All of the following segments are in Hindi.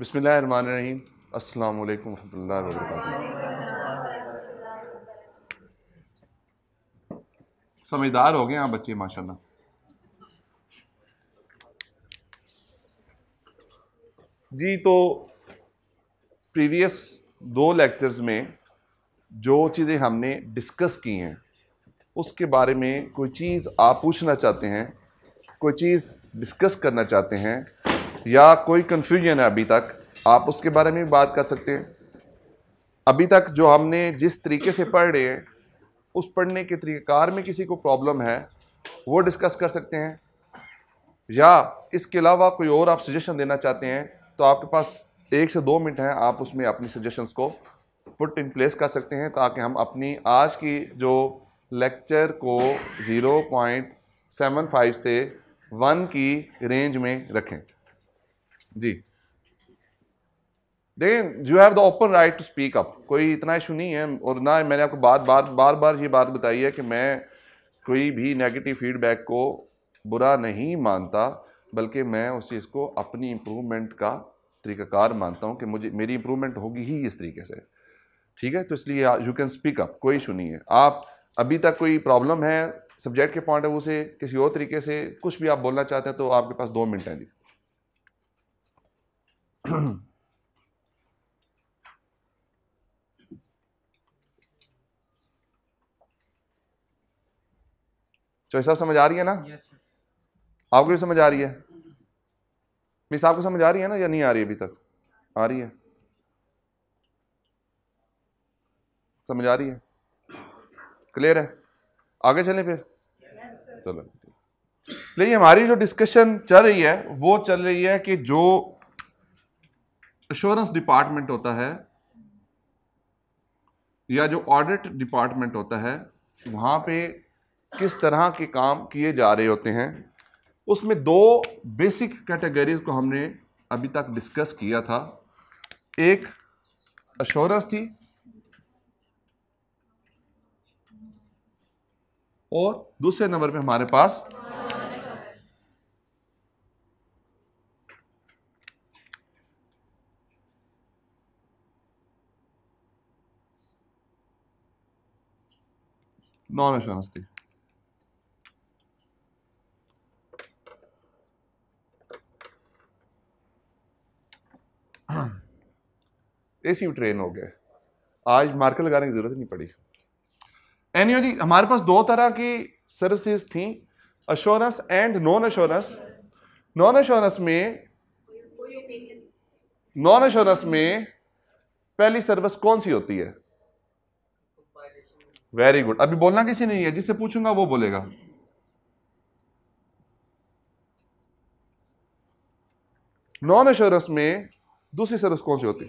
बसमिल रहीम अस्सलाम वालेकुम समझदार हो गए आप बच्चे माशाल्लाह जी तो प्रीवियस दो लेक्चर्स में जो चीज़ें हमने डिस्कस की हैं उसके बारे में कोई चीज़ आप पूछना चाहते हैं कोई चीज़ डिस्कस करना चाहते हैं या कोई कन्फ्यूजन है अभी तक आप उसके बारे में भी बात कर सकते हैं अभी तक जो हमने जिस तरीके से पढ़ रहे हैं उस पढ़ने के कार में किसी को प्रॉब्लम है वो डिस्कस कर सकते हैं या इसके अलावा कोई और आप सजेशन देना चाहते हैं तो आपके पास एक से दो मिनट हैं आप उसमें अपनी सजेशंस को पुट इन प्लेस कर सकते हैं ताकि हम अपनी आज की जो लेक्चर को ज़ीरो पॉइंट सेवन फाइव से वन की रेंज में रखें जी देखें you have the open right to speak up कोई इतना इशू नहीं है और ना मैंने आपको बार बार बार बार ये बात बताई है कि मैं कोई भी नेगेटिव फीडबैक को बुरा नहीं मानता बल्कि मैं उस चीज़ को अपनी इम्प्रूवमेंट का तरीक़ाकार मानता हूँ कि मुझे मेरी इम्प्रूवमेंट होगी ही इस तरीके से ठीक है तो इसलिए यू कैन स्पीक अप कोई इशू नहीं है आप अभी तक कोई प्रॉब्लम है सब्जेक्ट के पॉइंट ऑफ व्यू से किसी और तरीके से कुछ भी आप बोलना चाहते हैं तो आपके पास दो मिनट हैं जी चौसा साहब समझ आ रही है ना yes, आपको भी समझ आ रही है मिस आपको समझ आ रही है ना या नहीं आ रही अभी तक आ रही है समझ आ रही है क्लियर है आगे चलें फिर yes, चलो नहीं हमारी जो डिस्कशन चल रही है वो चल रही है कि जो एश्योरेंस डिपार्टमेंट होता है या जो ऑडिट डिपार्टमेंट होता है वहाँ पे किस तरह के काम किए जा रहे होते हैं उसमें दो बेसिक कैटेगरीज को हमने अभी तक डिस्कस किया था एक अश्योरेंस थी और दूसरे नंबर पे हमारे पास Non aşanslı. एसी ट्रेन हो गए आज मार्कर लगाने की जरूरत नहीं पड़ी एनी जी हमारे पास दो तरह की सर्विसेज थी assurance and non assurance non assurance में नॉन अश्योरेंस में पहली सर्विस कौन सी होती है वेरी गुड अभी बोलना किसी नहीं है जिससे पूछूंगा वो बोलेगा नॉन एश्योरेंस में दूसरी सर्विस कौन सी होती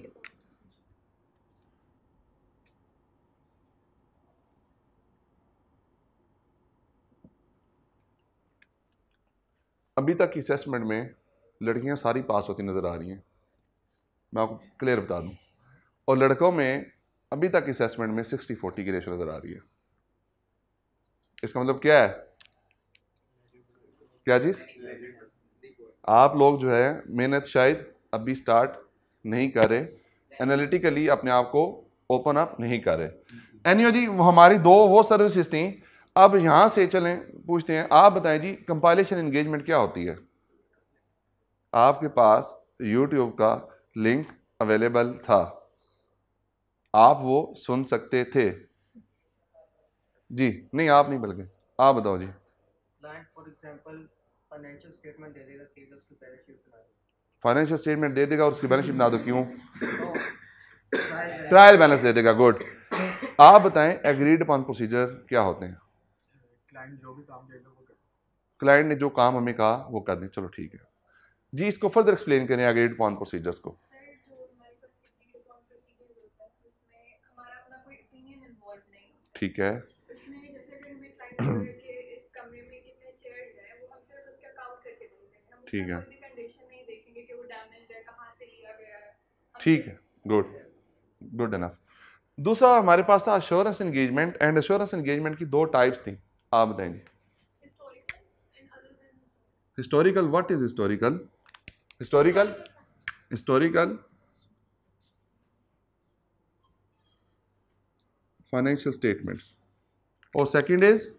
अभी तक की असेसमेंट में लड़कियां सारी पास होती नज़र आ रही हैं मैं आपको क्लियर बता दूं और लड़कों में अभी तक असेसमेंट में सिक्सटी फोर्टी की रेशो नज़र आ रही है इसका मतलब क्या है क्या जी आप लोग जो है मेहनत शायद अभी स्टार्ट नहीं कर रहे एनालिटिकली अपने आप को ओपन अप नहीं कर रहे एनियो जी हमारी दो वो सर्विसेज थी अब यहाँ से चलें पूछते हैं आप बताएं जी कंपाइलेशन एंगेजमेंट क्या होती है आपके पास यूट्यूब का लिंक अवेलेबल था आप वो सुन सकते थे जी नहीं आप नहीं बल्कि आप बताओ जी फाइनेंशियल स्टेटमेंट दे देगा दे और उसकी बैलेंस शीट बना दो क्यों ट्रायल बैलेंस दे देगा गुड आप बताएं एग्रीड अपॉन प्रोसीजर क्या होते हैं क्लाइंट ने जो काम हमें कहा वो कर दें चलो ठीक है जी इसको फर्दर एक्सप्लेन करें एग्रीड अपॉन प्रोसीजर्स को ठीक है ठीक है ठीक है गुड गुड एनफ दूसरा हमारे पास था assurance engagement and assurance engagement की दो टाइप्स थी आप बताएंगे historical what is historical historical historical financial statements और second is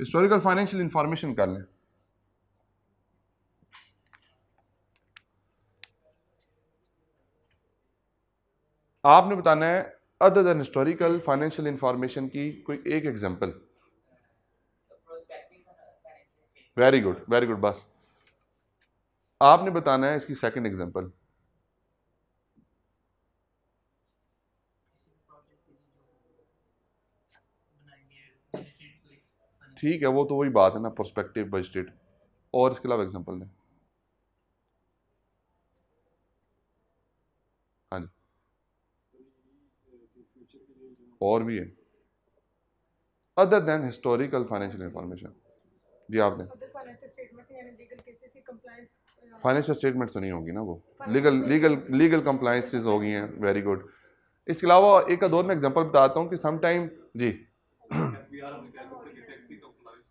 historical financial information कर लें आपने बताना है other than historical financial information की कोई एक example very good very good बस आपने बताना है इसकी सेकंड एग्जांपल ठीक है वो तो वही बात है ना प्रोस्पेक्टिव बजटेड और इसके अलावा एग्जांपल दें हाँ जी और भी है other than historical financial information जी आपने फाइनेंशियल तो स्टेटमेंट uh, तो नहीं होगी ना वो लीगल लीगल लीगल कंप्लाइंसेज हो गई हैं वेरी गुड इसके अलावा एक का दो में एग्जांपल बताता हूँ कि समटाइम जी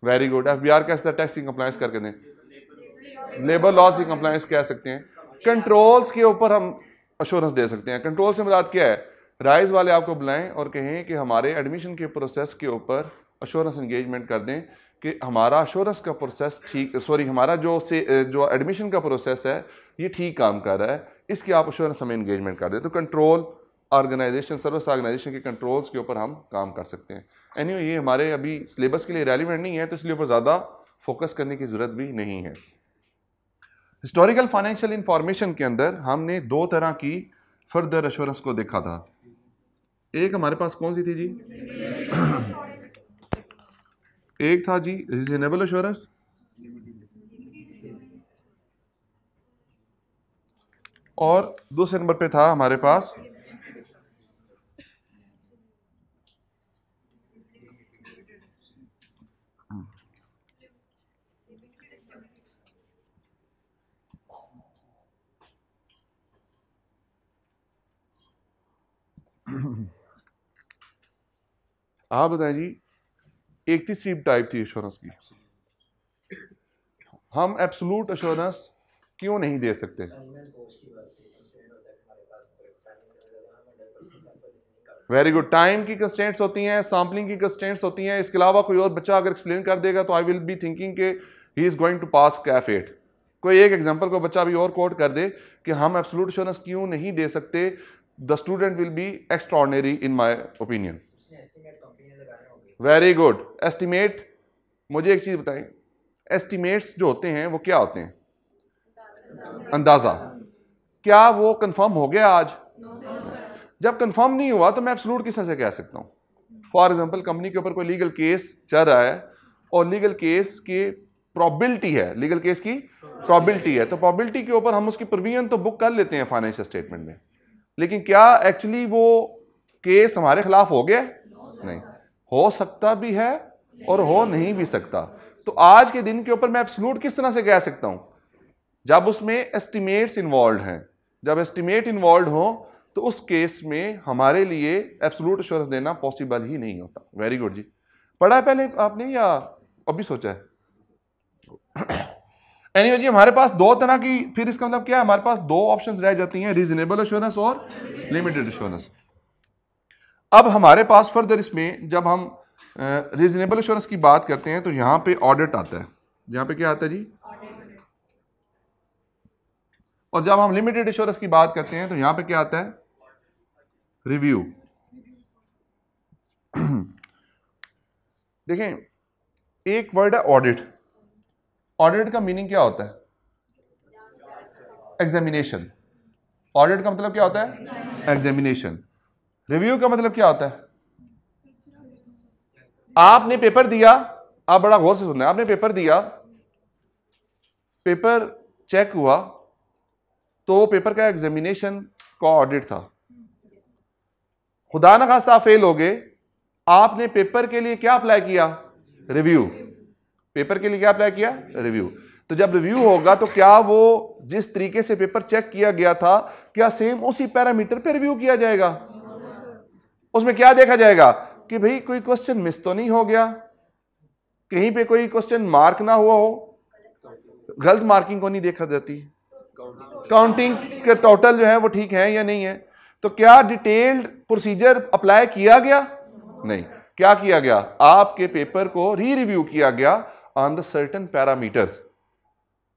very good F B R कैसे टैक्स की कंप्लाइंस करके दें लेबर लॉज की कंप्लाइंस कह सकते हैं कंट्रोल्स के ऊपर हम अश्योरेंस दे सकते हैं कंट्रोल से मदद क्या है राइज वाले आपको बुलाएं और कहें कि हमारे एडमिशन के प्रोसेस के ऊपर अश्योरेंस इंगेजमेंट कर दें कि हमारा अश्योरेंस का प्रोसेस ठीक सॉरी हमारा जो से जो एडमिशन का प्रोसेस है ये ठीक काम कर रहा है इसकी आप अश्योरेंस हमें इंगेजमेंट कर दें तो कंट्रोल ऑर्गेनाइजेशन सर्विस ऑर्गेनाइजेशन के कंट्रोल्स के ऊपर हम काम कर सकते हैं एनी anyway, ये हमारे अभी सिलेबस के लिए रेलिवेंट नहीं है तो इसलिए ऊपर ज़्यादा फोकस करने की ज़रूरत भी नहीं है हिस्टोरिकल फाइनेंशियल इंफॉर्मेशन के अंदर हमने दो तरह की फर्दर अश्योरेंस को देखा था एक हमारे पास कौन सी थी जी एक था जी रीजनेबल अश्योरेंस और दूसरे नंबर पे था हमारे पास आप बताए जी एक तीसरी टाइप थी एश्योरेंस की हम एब्सोलूट एश्योरेंस क्यों नहीं दे सकते वेरी गुड टाइम की कंस्टेंट्स होती हैं सैम्पलिंग की कंस्टेंट्स होती हैं इसके अलावा कोई और बच्चा अगर एक्सप्लेन कर देगा तो आई विल बी थिंकिंग के he is going to pass CAF eight कोई एक एग्जांपल को बच्चा भी और कोट कर दे कि हम एब्सोलूट एश्योरेंस क्यों नहीं दे सकते the student will be extraordinary in my opinion very good estimate मुझे एक चीज़ बताएं एस्टिमेट्स जो होते हैं वो क्या होते हैं अंदाज़ा क्या वो कंफर्म हो गया आज जब कंफर्म नहीं हुआ तो मैं एब्सोलूट किस से कह सकता हूँ फॉर एग्जांपल कंपनी के ऊपर कोई लीगल केस चल रहा है और लीगल केस की प्रॉबिलिटी है लीगल केस की प्रॉबिलिटी है तो प्रॉबिलिटी के ऊपर हम उसकी प्रोविजन तो बुक कर लेते हैं फाइनेंशियल स्टेटमेंट में लेकिन क्या एक्चुअली वो केस हमारे खिलाफ हो गया नहीं हो सकता भी है और हो नहीं भी सकता तो आज के दिन के ऊपर मैं एब्सलूट किस तरह से कह सकता हूं जब उसमें एस्टिमेट्स इन्वॉल्व हैं जब एस्टिमेट इन्वॉल्व हो तो उस केस में हमारे लिए एब्सलूट एश्योरेंस देना पॉसिबल ही नहीं होता वेरी गुड जी पढ़ा है पहले आपने या अभी सोचा है एनीवे anyway जी हमारे पास दो तरह की फिर इसका मतलब क्या है हमारे पास दो ऑप्शंस रह जाती हैं रीजनेबल एश्योरेंस और लिमिटेड एश्योरेंस अब हमारे पास फर्दर इसमें जब हम रीजनेबल इंश्योरेंस की बात करते हैं तो यहां पे ऑडिट आता है यहां पे क्या आता है जी और जब हम लिमिटेड इंश्योरेंस की बात करते हैं तो यहां पे क्या आता है रिव्यू देखें एक वर्ड है ऑडिट ऑडिट का मीनिंग क्या होता है एग्जामिनेशन ऑडिट का मतलब क्या होता है एग्जामिनेशन रिव्यू का मतलब क्या होता है आपने पेपर दिया आप बड़ा गौर से सुन रहे आपने पेपर दिया पेपर चेक हुआ तो पेपर का एग्जामिनेशन का ऑडिट था खुदा न खास्ता फेल हो गए आपने पेपर के लिए क्या अप्लाई किया रिव्यू पेपर के लिए क्या अप्लाई किया रिव्यू तो जब रिव्यू होगा तो क्या वो जिस तरीके से पेपर चेक किया गया था क्या सेम उसी पैरामीटर पे रिव्यू किया जाएगा उसमें क्या देखा जाएगा कि भाई कोई क्वेश्चन मिस तो नहीं हो गया कहीं पे कोई क्वेश्चन मार्क ना हुआ हो गलत मार्किंग को नहीं देखा जाती काउंटिंग के टोटल जो है वो ठीक है या नहीं है तो क्या डिटेल्ड प्रोसीजर अप्लाई किया गया नहीं क्या किया गया आपके पेपर को री रिव्यू किया गया ऑन द सर्टन पैरामीटर्स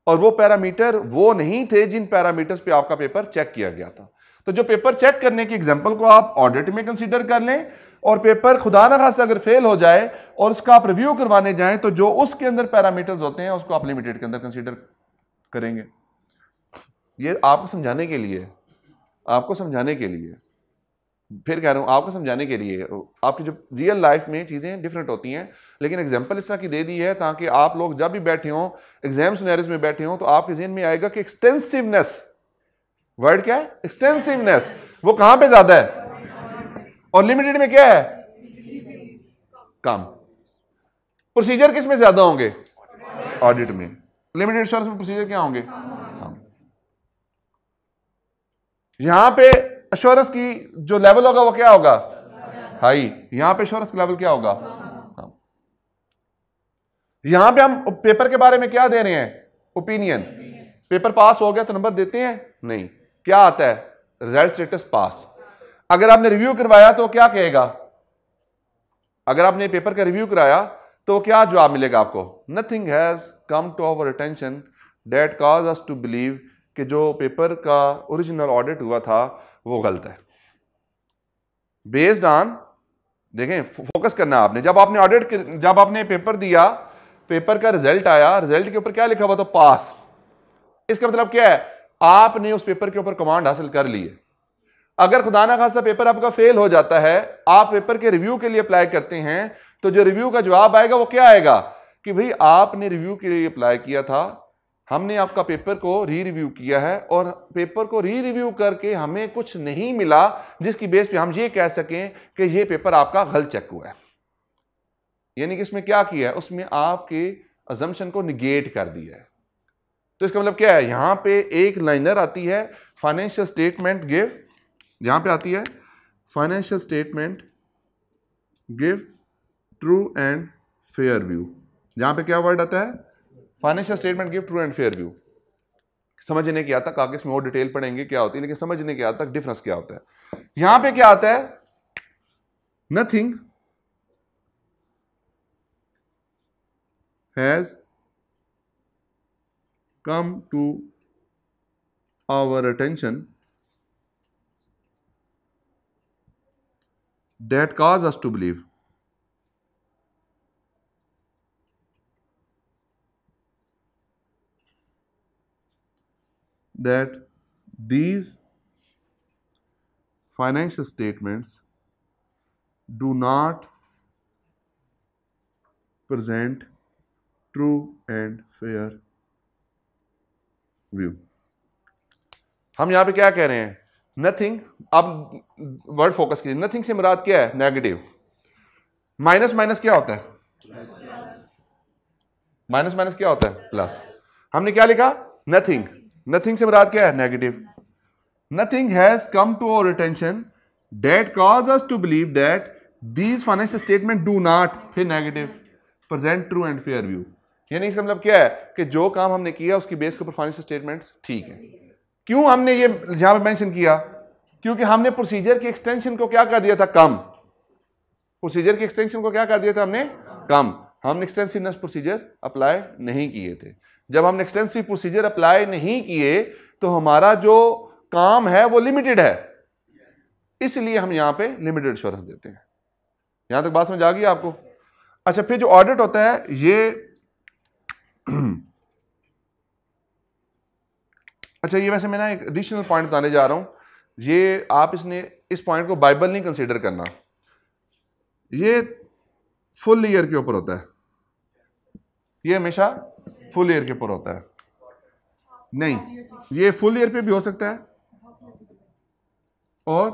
और वो पैरामीटर वो नहीं थे जिन पैरामीटर्स पे आपका पेपर चेक किया गया था तो जो पेपर चेक करने की एग्जाम्पल को आप ऑडिट में कंसिडर कर लें और पेपर खुदा ना खास अगर फेल हो जाए और उसका आप रिव्यू करवाने जाएं तो जो उसके अंदर पैरामीटर्स होते हैं उसको आप लिमिटेड के अंदर कंसिडर करेंगे ये आपको समझाने के लिए आपको समझाने के लिए फिर कह रहा हूँ आपको समझाने के लिए आपकी जो रियल लाइफ में चीज़ें डिफरेंट होती हैं लेकिन एग्जाम्पल इस तरह की दे दी है ताकि आप लोग जब भी बैठे हों एग्जाम सुनहरिज में बैठे हों तो आपके जहन में आएगा कि एक्सटेंसिवनेस वर्ड क्या है एक्सटेंसिवनेस वो कहां पे ज्यादा है और लिमिटेड में क्या है कम प्रोसीजर किस में ज्यादा होंगे ऑडिट में लिमिटेड इंश्योरेंस में प्रोसीजर क्या होंगे यहां पे अश्योरेंस की जो लेवल होगा वो क्या होगा हाई यहां पे अश्योरेंस लेवल क्या होगा यहां पे हम पेपर के बारे में क्या दे रहे हैं ओपिनियन पेपर पास हो गया तो नंबर देते हैं नहीं क्या आता है रिजल्ट स्टेटस पास अगर आपने रिव्यू करवाया तो क्या कहेगा अगर आपने पेपर का रिव्यू कराया तो क्या जवाब मिलेगा आपको nothing has come to our attention that cause us to believe कि जो पेपर का ओरिजिनल ऑडिट हुआ था वो गलत है बेस्ड ऑन देखें फोकस करना आपने जब आपने ऑडिट जब आपने पेपर दिया पेपर का रिजल्ट आया रिजल्ट के ऊपर क्या लिखा हुआ तो पास इसका मतलब क्या है आपने उस पेपर के ऊपर कमांड हासिल कर ली है अगर खुदा ना खासा पेपर आपका फेल हो जाता है आप पेपर के रिव्यू के लिए अप्लाई करते हैं तो जो रिव्यू का जवाब आएगा वो क्या आएगा कि भाई आपने रिव्यू के लिए अप्लाई किया था हमने आपका पेपर को री रिव्यू किया है और पेपर को री रिव्यू करके हमें कुछ नहीं मिला जिसकी बेस पे हम ये कह सकें कि ये पेपर आपका गलत चेक हुआ है यानी कि इसमें क्या किया है उसमें आपके अजम्पन को निगेट कर दिया है तो इसका मतलब क्या है यहां पे एक लाइनर आती है फाइनेंशियल स्टेटमेंट गिव यहां पे आती है financial statement give true and fair view यहां पे क्या वर्ड आता है financial statement give true and fair view समझने की आता कागज में और डिटेल पढ़ेंगे क्या होती है लेकिन समझने की आता डिफरेंस क्या होता है यहां पे क्या आता है nothing has come to our attention that cause us to believe that these financial statements do not present true and fair view हम यहां पे क्या कह रहे हैं नथिंग अब वर्ड फोकस कीजिए नथिंग से मुराद क्या है नेगेटिव माइनस माइनस क्या होता है माइनस माइनस क्या होता है प्लस हमने क्या लिखा नथिंग नथिंग से मुराद क्या है negative nothing has come to our attention that cause us to believe that these financial statement do not फिर negative present true and fair view यानी इसका मतलब क्या है कि जो काम हमने किया उसकी बेस के ऊपर फाइनेंशियल स्टेटमेंट्स ठीक है क्यों हमने ये यहां पे मेंशन किया क्योंकि हमने प्रोसीजर की एक्सटेंशन को क्या कर दिया था कम प्रोसीजर की एक्सटेंशन को क्या कर दिया था हमने कम हमने एक्सटेंसिवनेस प्रोसीजर अप्लाई नहीं किए थे जब हमने एक्सटेंसिव प्रोसीजर अप्लाई नहीं किए तो हमारा जो काम है वो लिमिटेड है इसलिए हम यहां पे लिमिटेड इंश्योरेंस देते हैं यहां तक बात समझ आ गई आपको अच्छा फिर जो ऑडिट होता है ये अच्छा ये वैसे मैं ना एक एडिशनल पॉइंट बताने जा रहा हूँ ये आप इसने इस पॉइंट को बाइबल नहीं कंसिडर करना ये फुल ईयर के ऊपर होता है ये हमेशा फुल ईयर के ऊपर होता है नहीं ये फुल ईयर पे भी हो सकता है और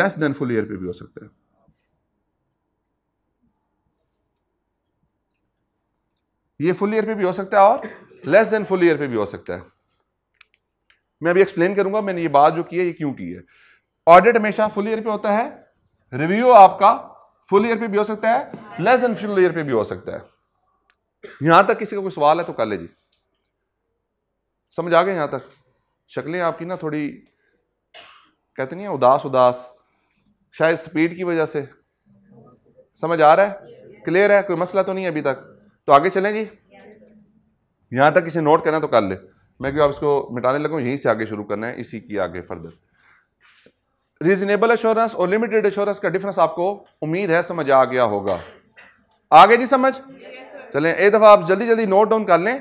लेस देन फुल ईयर पे भी हो सकता है ये फुल ईयर पे भी हो सकता है और लेस देन फुल ईयर पे भी हो सकता है मैं अभी एक्सप्लेन करूंगा मैंने ये बात जो की है ये क्यों की है ऑडिट हमेशा फुल ईयर पे होता है रिव्यू आपका फुल ईयर पे भी हो सकता है लेस देन फुल ईयर पे भी हो सकता है यहां तक किसी का कोई सवाल है तो कर ले जी समझ आ गए यहां तक शक्लें आपकी ना थोड़ी कहते नहीं है उदास उदास शायद स्पीड की वजह से समझ आ रहा है क्लियर है कोई मसला तो नहीं है अभी तक तो आगे चलें जी यहां तक किसी नोट करना तो कर ले मैं क्यों आप इसको मिटाने लगा यहीं से आगे शुरू करना है इसी की आगे फर्दर रीजनेबल एश्योरेंस और लिमिटेड एश्योरेंस का डिफरेंस आपको उम्मीद है समझ आ गया होगा आगे जी समझ चलें एक दफ़ा आप जल्दी जल्दी नोट डाउन कर लें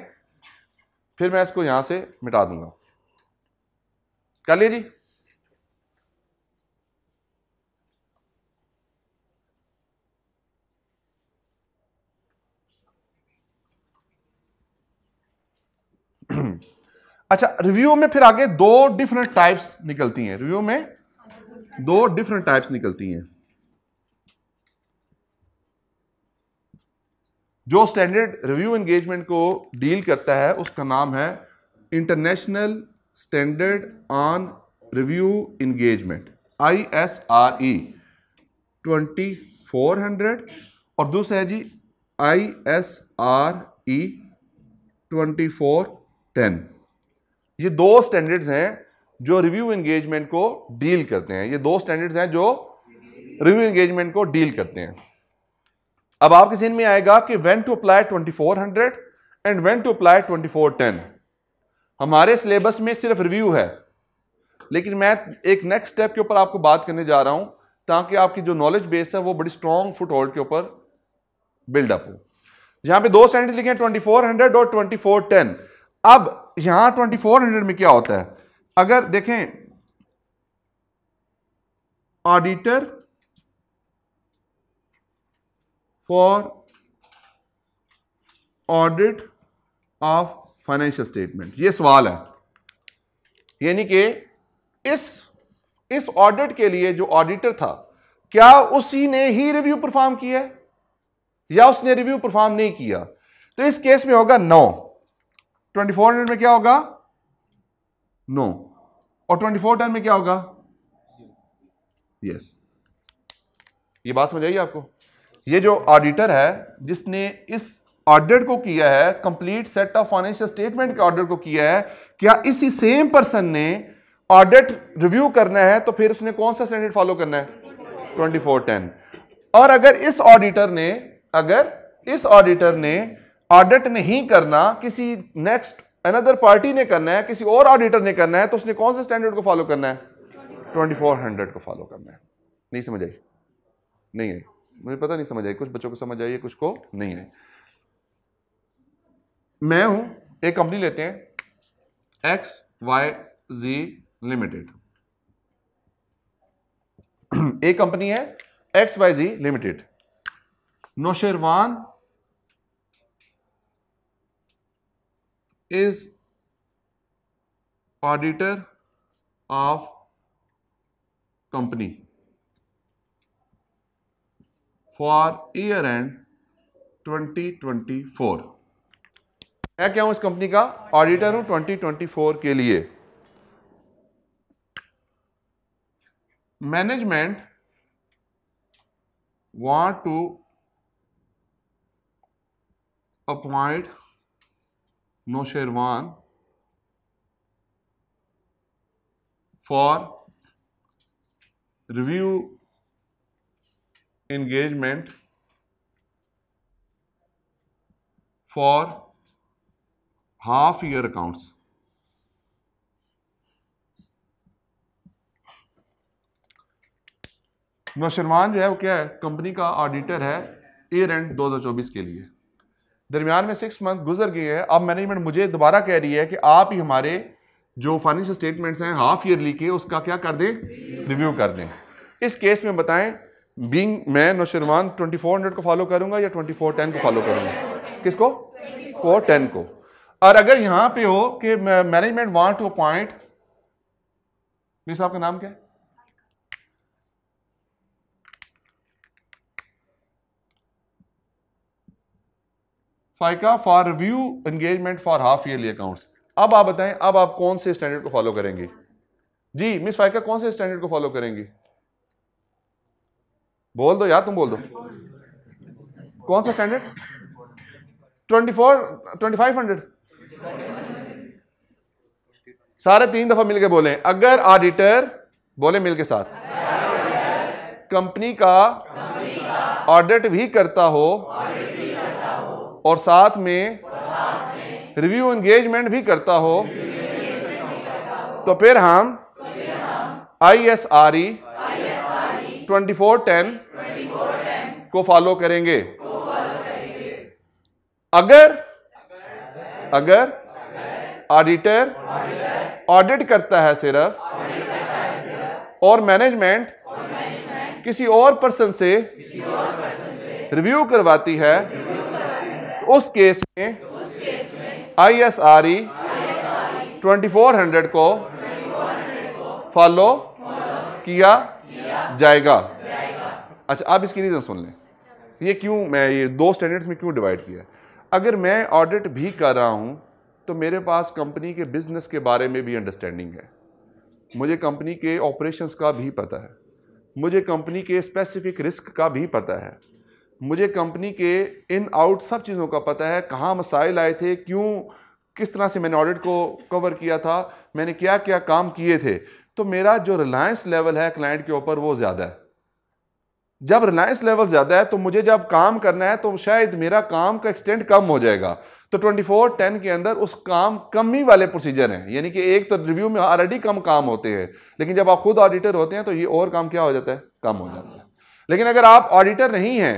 फिर मैं इसको यहां से मिटा दूंगा कर लिए जी अच्छा रिव्यू में फिर आगे दो डिफरेंट टाइप्स निकलती हैं रिव्यू में दो डिफरेंट टाइप्स निकलती हैं जो स्टैंडर्ड रिव्यू एंगेजमेंट को डील करता है उसका नाम है international standard on review engagement I S R E twenty four hundred और दूसरा है जी I S R E twenty four ten ये दो स्टैंडर्ड्स हैं जो रिव्यू एंगेजमेंट को डील करते हैं ये दो स्टैंडर्ड्स हैं जो रिव्यू एंगेजमेंट को डील करते हैं अब आपके सीन में आएगा कि when to apply hundred and when to apply ten हमारे सिलेबस में सिर्फ रिव्यू है लेकिन मैं एक नेक्स्ट स्टेप के ऊपर आपको बात करने जा रहा हूं ताकि आपकी जो नॉलेज बेस है वो बड़ी स्ट्रॉन्ग फुट होल्ड के ऊपर बिल्डअप हो यहां पे दो स्टैंडर्ड लिखे हैं ट्वेंटी फोर हंड्रेड और ट्वेंटी फोर टेन अब यहां 2400 में क्या होता है अगर देखें auditor for audit of financial statement ये सवाल है यानी कि इस इस ऑडिट के लिए जो ऑडिटर था क्या उसी ने ही रिव्यू परफॉर्म किया या उसने रिव्यू परफॉर्म नहीं किया तो इस केस में होगा नौ 2400 में क्या होगा नो और 2410 में क्या होगा यस ये बात समझ आई आपको ये जो ऑडिटर है जिसने इस ऑर्डर को किया है complete set of financial statement के ऑर्डर को किया है क्या इसी सेम पर्सन ने ऑडिट रिव्यू करना है तो फिर उसने कौन सा स्टैंडर्ड फॉलो करना है 2410 और अगर इस ऑडिटर ने अगर इस ऑडिटर ने ऑडिट नहीं करना किसी नेक्स्ट अनदर पार्टी ने करना है किसी और ऑडिटर ने करना है तो उसने कौन से स्टैंडर्ड को फॉलो करना है ट्वेंटी फोर हंड्रेड को फॉलो करना है नहीं समझ आई नहीं आई मुझे पता नहीं समझ आई कुछ बच्चों को समझ आई है कुछ को नहीं आई मैं हूं एक कंपनी लेते हैं एक्स वाई जी लिमिटेड एक कंपनी है X Y Z limited Nausherwan is auditor of company for year end 2024 मैं क्या हूं इस कंपनी का ऑडिटर हूं 2024 के लिए management want to appoint Nausherwan for review engagement for half year accounts Nausharwan जो है वो क्या है कंपनी का ऑडिटर है ए रेंट दो हजार चौबीस के लिए दरमियान में सिक्स मंथ गुजर गए हैं अब मैनेजमेंट मुझे दोबारा कह रही है कि आप ही हमारे जो फाइनेंशियल स्टेटमेंट्स हैं हाफ ईयरली के उसका क्या कर दें रिव्यू कर दें इस केस में बताएं बींग मैं नौशरवान हंड्रेड को फॉलो करूंगा या ट्वेंटी फोर टेन को फॉलो करूंगा किसको को टेन को और अगर यहां पे हो कि मैनेजमेंट वांट टू अपॉइंट मेरे साहब का नाम क्या है फाइका for review engagement for half yearly accounts अब आप बताएं अब आप कौन से स्टैंडर्ड को फॉलो करेंगे जी मिस फाइका कौन से स्टैंडर्ड को फॉलो करेंगे बोल दो यार तुम बोल दो कौन सा standard twenty four twenty five hundred सारे तीन दफा मिलके बोले अगर ऑडिटर बोले मिलके साथ कंपनी का ऑडिट भी करता हो और साथ में, रिव्यू एंगेजमेंट भी करता हो तो फिर हम I S R E twenty four ten को फॉलो करेंगे अगर अगर ऑडिटर ऑडिट करता है सिर्फ और मैनेजमेंट किसी और पर्सन से रिव्यू करवाती है उस केस में I S R E twenty four hundred को फॉलो किया जाएगा अच्छा आप इसकी रीज़न सुन लें ये क्यों मैं ये दो स्टैंडर्ड्स में क्यों डिवाइड किया अगर मैं ऑडिट भी कर रहा हूँ तो मेरे पास कंपनी के बिजनेस के बारे में भी अंडरस्टैंडिंग है मुझे कंपनी के ऑपरेशंस का भी पता है मुझे कंपनी के स्पेसिफिक रिस्क का भी पता है मुझे कंपनी के इन आउट सब चीज़ों का पता है कहाँ मसाइल आए थे क्यों किस तरह से मैंने ऑडिट को कवर किया था मैंने क्या क्या काम किए थे तो मेरा जो रिलायंस लेवल है क्लाइंट के ऊपर वो ज़्यादा है जब रिलायंस लेवल ज़्यादा है तो मुझे जब काम करना है तो शायद मेरा काम का एक्सटेंड कम हो जाएगा तो 24 10 के अंदर उस काम कमी वाले प्रोसीजर हैं यानी कि एक तो रिव्यू में ऑलरेडी कम काम होते हैं लेकिन जब आप खुद ऑडिटर होते हैं तो ये और काम क्या हो जाता है कम हो जाता है लेकिन अगर आप ऑडिटर नहीं हैं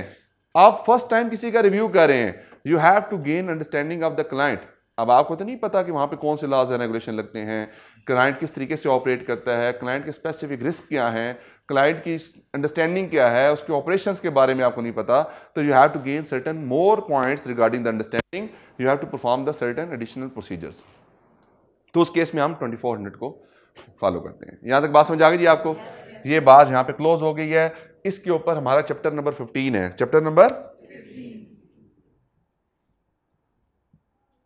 आप फर्स्ट टाइम किसी का रिव्यू कर रहे हैं you have to gain understanding of the client अब आपको तो नहीं पता कि वहां पे कौन से लॉज एंड रेगुलेशन लगते हैं क्लाइंट किस तरीके से ऑपरेट करता है क्लाइंट के स्पेसिफिक रिस्क क्या हैं क्लाइंट की अंडरस्टैंडिंग क्या है उसके ऑपरेशंस के बारे में आपको नहीं पता तो you have to gain certain more points regarding the understanding you have to perform the certain additional procedures तो उस केस में हम ट्वेंटी को फॉलो करते हैं यहाँ तक बात समझ आ गई जी आपको ये बात यहाँ पे क्लोज हो गई है इसके ऊपर हमारा चैप्टर नंबर फिफ्टीन है चैप्टर नंबर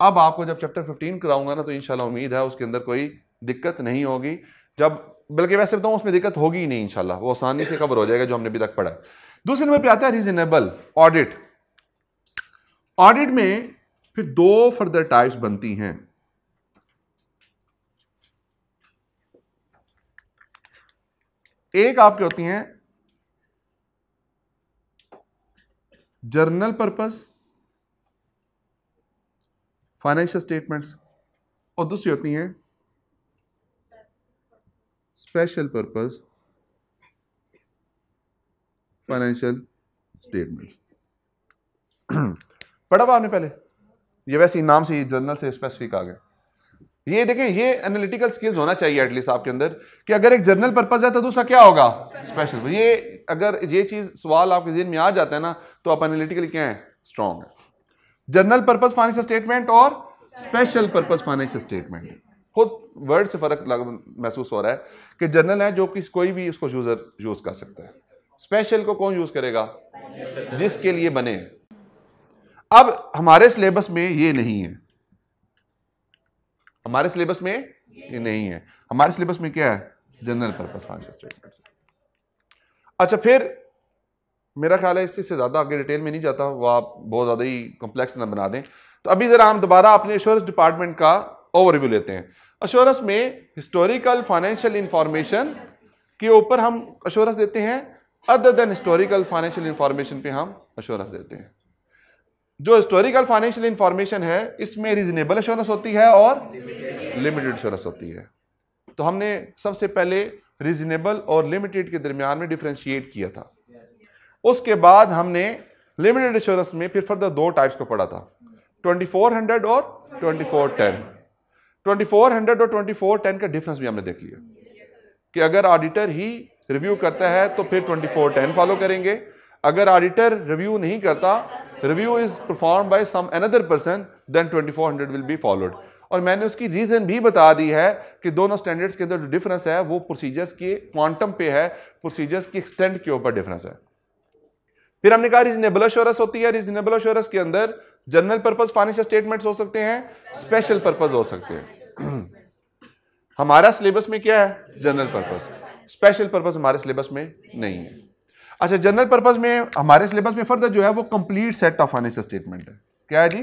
अब आपको जब चैप्टर फिफ्टीन कराऊंगा ना तो इंशाल्लाह उम्मीद है उसके अंदर कोई दिक्कत नहीं होगी जब बल्कि वैसे बताऊँ उसमें दिक्कत होगी ही नहीं इंशाल्लाह वो आसानी से कवर हो जाएगा जो हमने अभी तक पढ़ा दूसरे नंबर पर आता है रीजनेबल ऑडिट ऑडिट में फिर दो फर्दर टाइप्स बनती हैं एक आपकी होती हैं जर्नल पर्पस फाइनेंशियल स्टेटमेंट्स और दूसरी होती हैं स्पेशल पर्पस फाइनेंशियल स्टेटमेंट्स पढ़ा हुआ आपने पहले ये वैसे ही नाम से जर्नल से स्पेसिफिक आ गए ये देखें ये एनालिटिकल स्किल्स होना चाहिए एटलीस्ट आपके अंदर कि अगर एक जर्नल पर्पज है तो दूसरा क्या होगा स्पेशल ये अगर ये चीज सवाल आपके जिन में आ जाता है ना तो आप एनालिटिकली क्या है स्ट्रॉन्ग है जर्नल पर्पज फाइनेंशियल स्टेटमेंट और स्पेशल पर्पज फाइनेंशियल स्टेटमेंट खुद वर्ड से फर्क महसूस हो रहा है कि जर्नल है जो कि कोई भी उसको यूजर यूज कर सकता है स्पेशल को कौन यूज करेगा जिसके लिए बने अब हमारे सिलेबस में ये नहीं है हमारे सिलेबस में ये नहीं है हमारे सिलेबस में क्या है जनरल पर्पज फाइनेंशियल स्टेटमेंट अच्छा फिर मेरा ख्याल है इससे इससे ज़्यादा आगे डिटेल में नहीं जाता वो आप बहुत ज़्यादा ही कॉम्प्लेक्स ना बना दें तो अभी ज़रा हम दोबारा अपने इंश्योरेंस डिपार्टमेंट का ओवरव्यू लेते हैं अश्योरेंस में हिस्टोरिकल फाइनेंशियल इंफॉर्मेशन के ऊपर हम अश्योरेंस देते हैं other than historical financial information पे हम अश्योरेंस देते हैं जो हिस्टोरिकल फाइनेंशियल इंफॉर्मेशन है इसमें रीजनेबल एश्योरेंस होती है और लिमिटेड एश्योरेंस होती है तो हमने सबसे पहले रीजनेबल और लिमिटेड के दरमियान में डिफ्रेंशिएट किया था उसके बाद हमने लिमिटेड एश्योरेंस में फिर फर्दर दो टाइप्स को पढ़ा था 2400 और 2410 2400 और 2410 का डिफरेंस भी हमने देख लिया कि अगर ऑडिटर ही रिव्यू करता है तो फिर 2410 फॉलो करेंगे अगर ऑडिटर रिव्यू नहीं करता review is perform by some another person then 2400 will be followed और मैंने उसकी रीज़न भी बता दी है कि दोनों स्टैंडर्ड्स के अंदर जो डिफरेंस है वो प्रोसीजर्स के क्वांटम पे है प्रोसीजर्स की एक्सटेंड के ऊपर डिफरेंस है फिर हमने कहा रीजनेबल अश्योरेंस होती है रीजनेबल अश्योरेंस के अंदर जनरल पर्पज फाइनेंशियल स्टेटमेंट हो सकते हैं स्पेशल पर्पज हो सकते हैं हमारा सिलेबस में क्या है जनरल पर्पज स्पेशल पर्पज हमारे सिलेबस में नहीं है अच्छा जनरल पर्पज में हमारे सिलेबस में फर्दर जो है वो complete set of financial statement है क्या है जी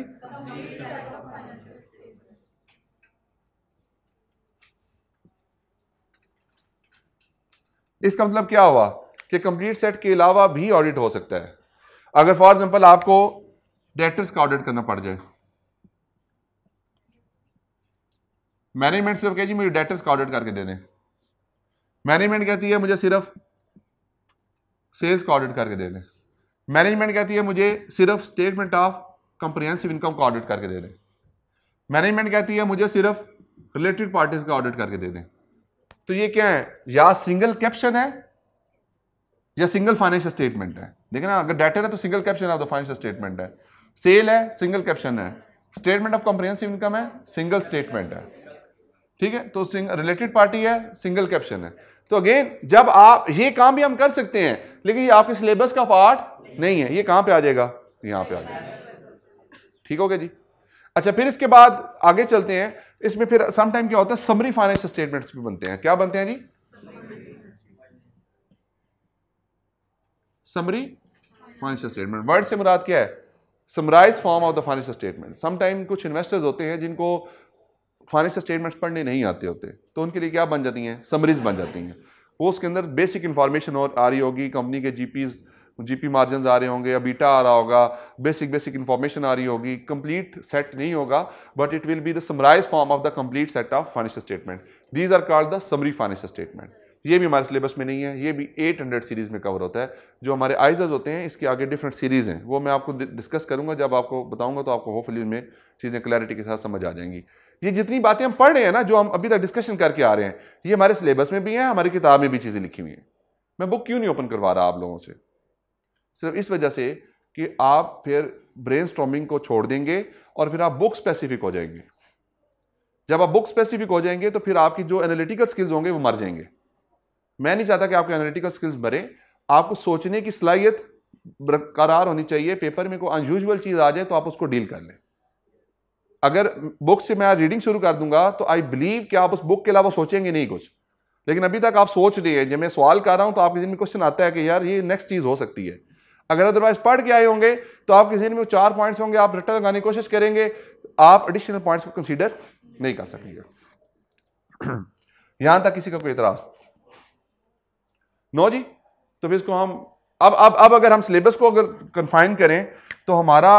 इसका मतलब क्या हुआ कि कंप्लीट सेट के अलावा भी ऑडिट हो सकता है अगर फॉर एग्जांपल आपको डेटर्स का ऑडिट करना पड़ जाए मैनेजमेंट सिर्फ कह जी मुझे डेटर्स का ऑडिट करके दे दें मैनेजमेंट कहती है मुझे सिर्फ सेल्स का ऑडिट करके दे दें मैनेजमेंट कहती है मुझे सिर्फ स्टेटमेंट ऑफ कंप्रीहेंसिव इनकम का ऑडिट करके दे दें मैनेजमेंट कहती है मुझे सिर्फ रिलेटेड पार्टीज का ऑडिट करके दे दें तो ये क्या है या सिंगल कैप्शन है या सिंगल फाइनेंशियल स्टेटमेंट है देखे ना अगर डेटर है तो सिंगल कैप्शन है तो फाइनेंशियल स्टेटमेंट है सेल है सिंगल कैप्शन है स्टेटमेंट ऑफ कॉम्प्रिहेंसिव इनकम है सिंगल स्टेटमेंट है ठीक है तो रिलेटेड पार्टी है सिंगल कैप्शन है तो अगेन जब आप ये काम भी हम कर सकते हैं लेकिन ये आपके सिलेबस का पार्ट नहीं है ये कहां पे आ जाएगा यहां पे आ जाएगा ठीक हो गया जी अच्छा फिर इसके बाद आगे चलते हैं इसमें फिर सम टाइम क्या होता है समरी फाइनेंशियल स्टेटमेंट्स भी बनते हैं क्या बनते हैं जी समरी फाइनेंशियल स्टेटमेंट वर्ड से मुराद क्या है summarize form of the financial statement sometime कुछ इन्वेस्टर्स होते हैं जिनको फाइनेंशियल स्टेटमेंट्स पढ़ने नहीं आते होते तो उनके लिए क्या बन जाती हैं समरीज बन जाती हैं वो उसके अंदर बेसिक इन्फॉर्मेशन और आ रही होगी कंपनी के जी जी पी मार्जिन आ रहे होंगे या बीटा आ रहा होगा बेसिक बेसिक इन्फॉर्मेशन आ रही होगी कंप्लीट सेट नहीं होगा but it will be the summarize form of the complete set of financial statement these are called the summary financial statement ये भी हमारे सिलेबस में नहीं है ये भी 800 सीरीज में कवर होता है जो हमारे आइजर्स होते हैं इसके आगे डिफरेंट सीरीज़ हैं वो मैं आपको डिस्कस करूंगा जब आपको बताऊंगा तो आपको होपफुली में चीज़ें क्लैरिटी के साथ समझ आ जाएंगी ये जितनी बातें हम पढ़ रहे हैं ना जो हम अभी तक डिस्कशन करके आ रहे हैं ये हमारे सिलेबस में भी हैं हमारी किताब में भी चीज़ें लिखी हुई हैं मैं बुक क्यों नहीं ओपन करवा रहा आप लोगों से सिर्फ इस वजह से कि आप फिर ब्रेन को छोड़ देंगे और फिर आप बुक स्पेसिफिक हो जाएंगे जब आप बुक स्पेसिफिक हो जाएंगे तो फिर आपकी जो एनालिटिकल स्किल्स होंगे वो मर जाएंगे मैं नहीं चाहता कि आपके एनालिटिकल स्किल्स मरे आपको सोचने की सलाहियत बरकरार होनी चाहिए पेपर में कोई अनयूजल चीज़ आ जाए तो आप उसको डील कर लें अगर बुक से मैं रीडिंग शुरू कर दूंगा तो आई बिलीव कि आप उस बुक के अलावा सोचेंगे नहीं कुछ लेकिन अभी तक आप सोच रहे हैं जब मैं सवाल कर रहा हूं तो आपके जिन में क्वेश्चन आता है कि यार ये नेक्स्ट चीज़ हो सकती है अगर अदरवाइज पढ़ के आए होंगे तो आपके जिन में चार पॉइंट्स होंगे आप रट्टा लगाने की कोशिश करेंगे आप एडिशनल पॉइंट्स को कंसिडर नहीं कर सकेंगे यहां तक किसी का कोई इतराज नो जी तो फिर इसको हम अब अब अब अगर हम सिलेबस को अगर कन्फाइन करें तो हमारा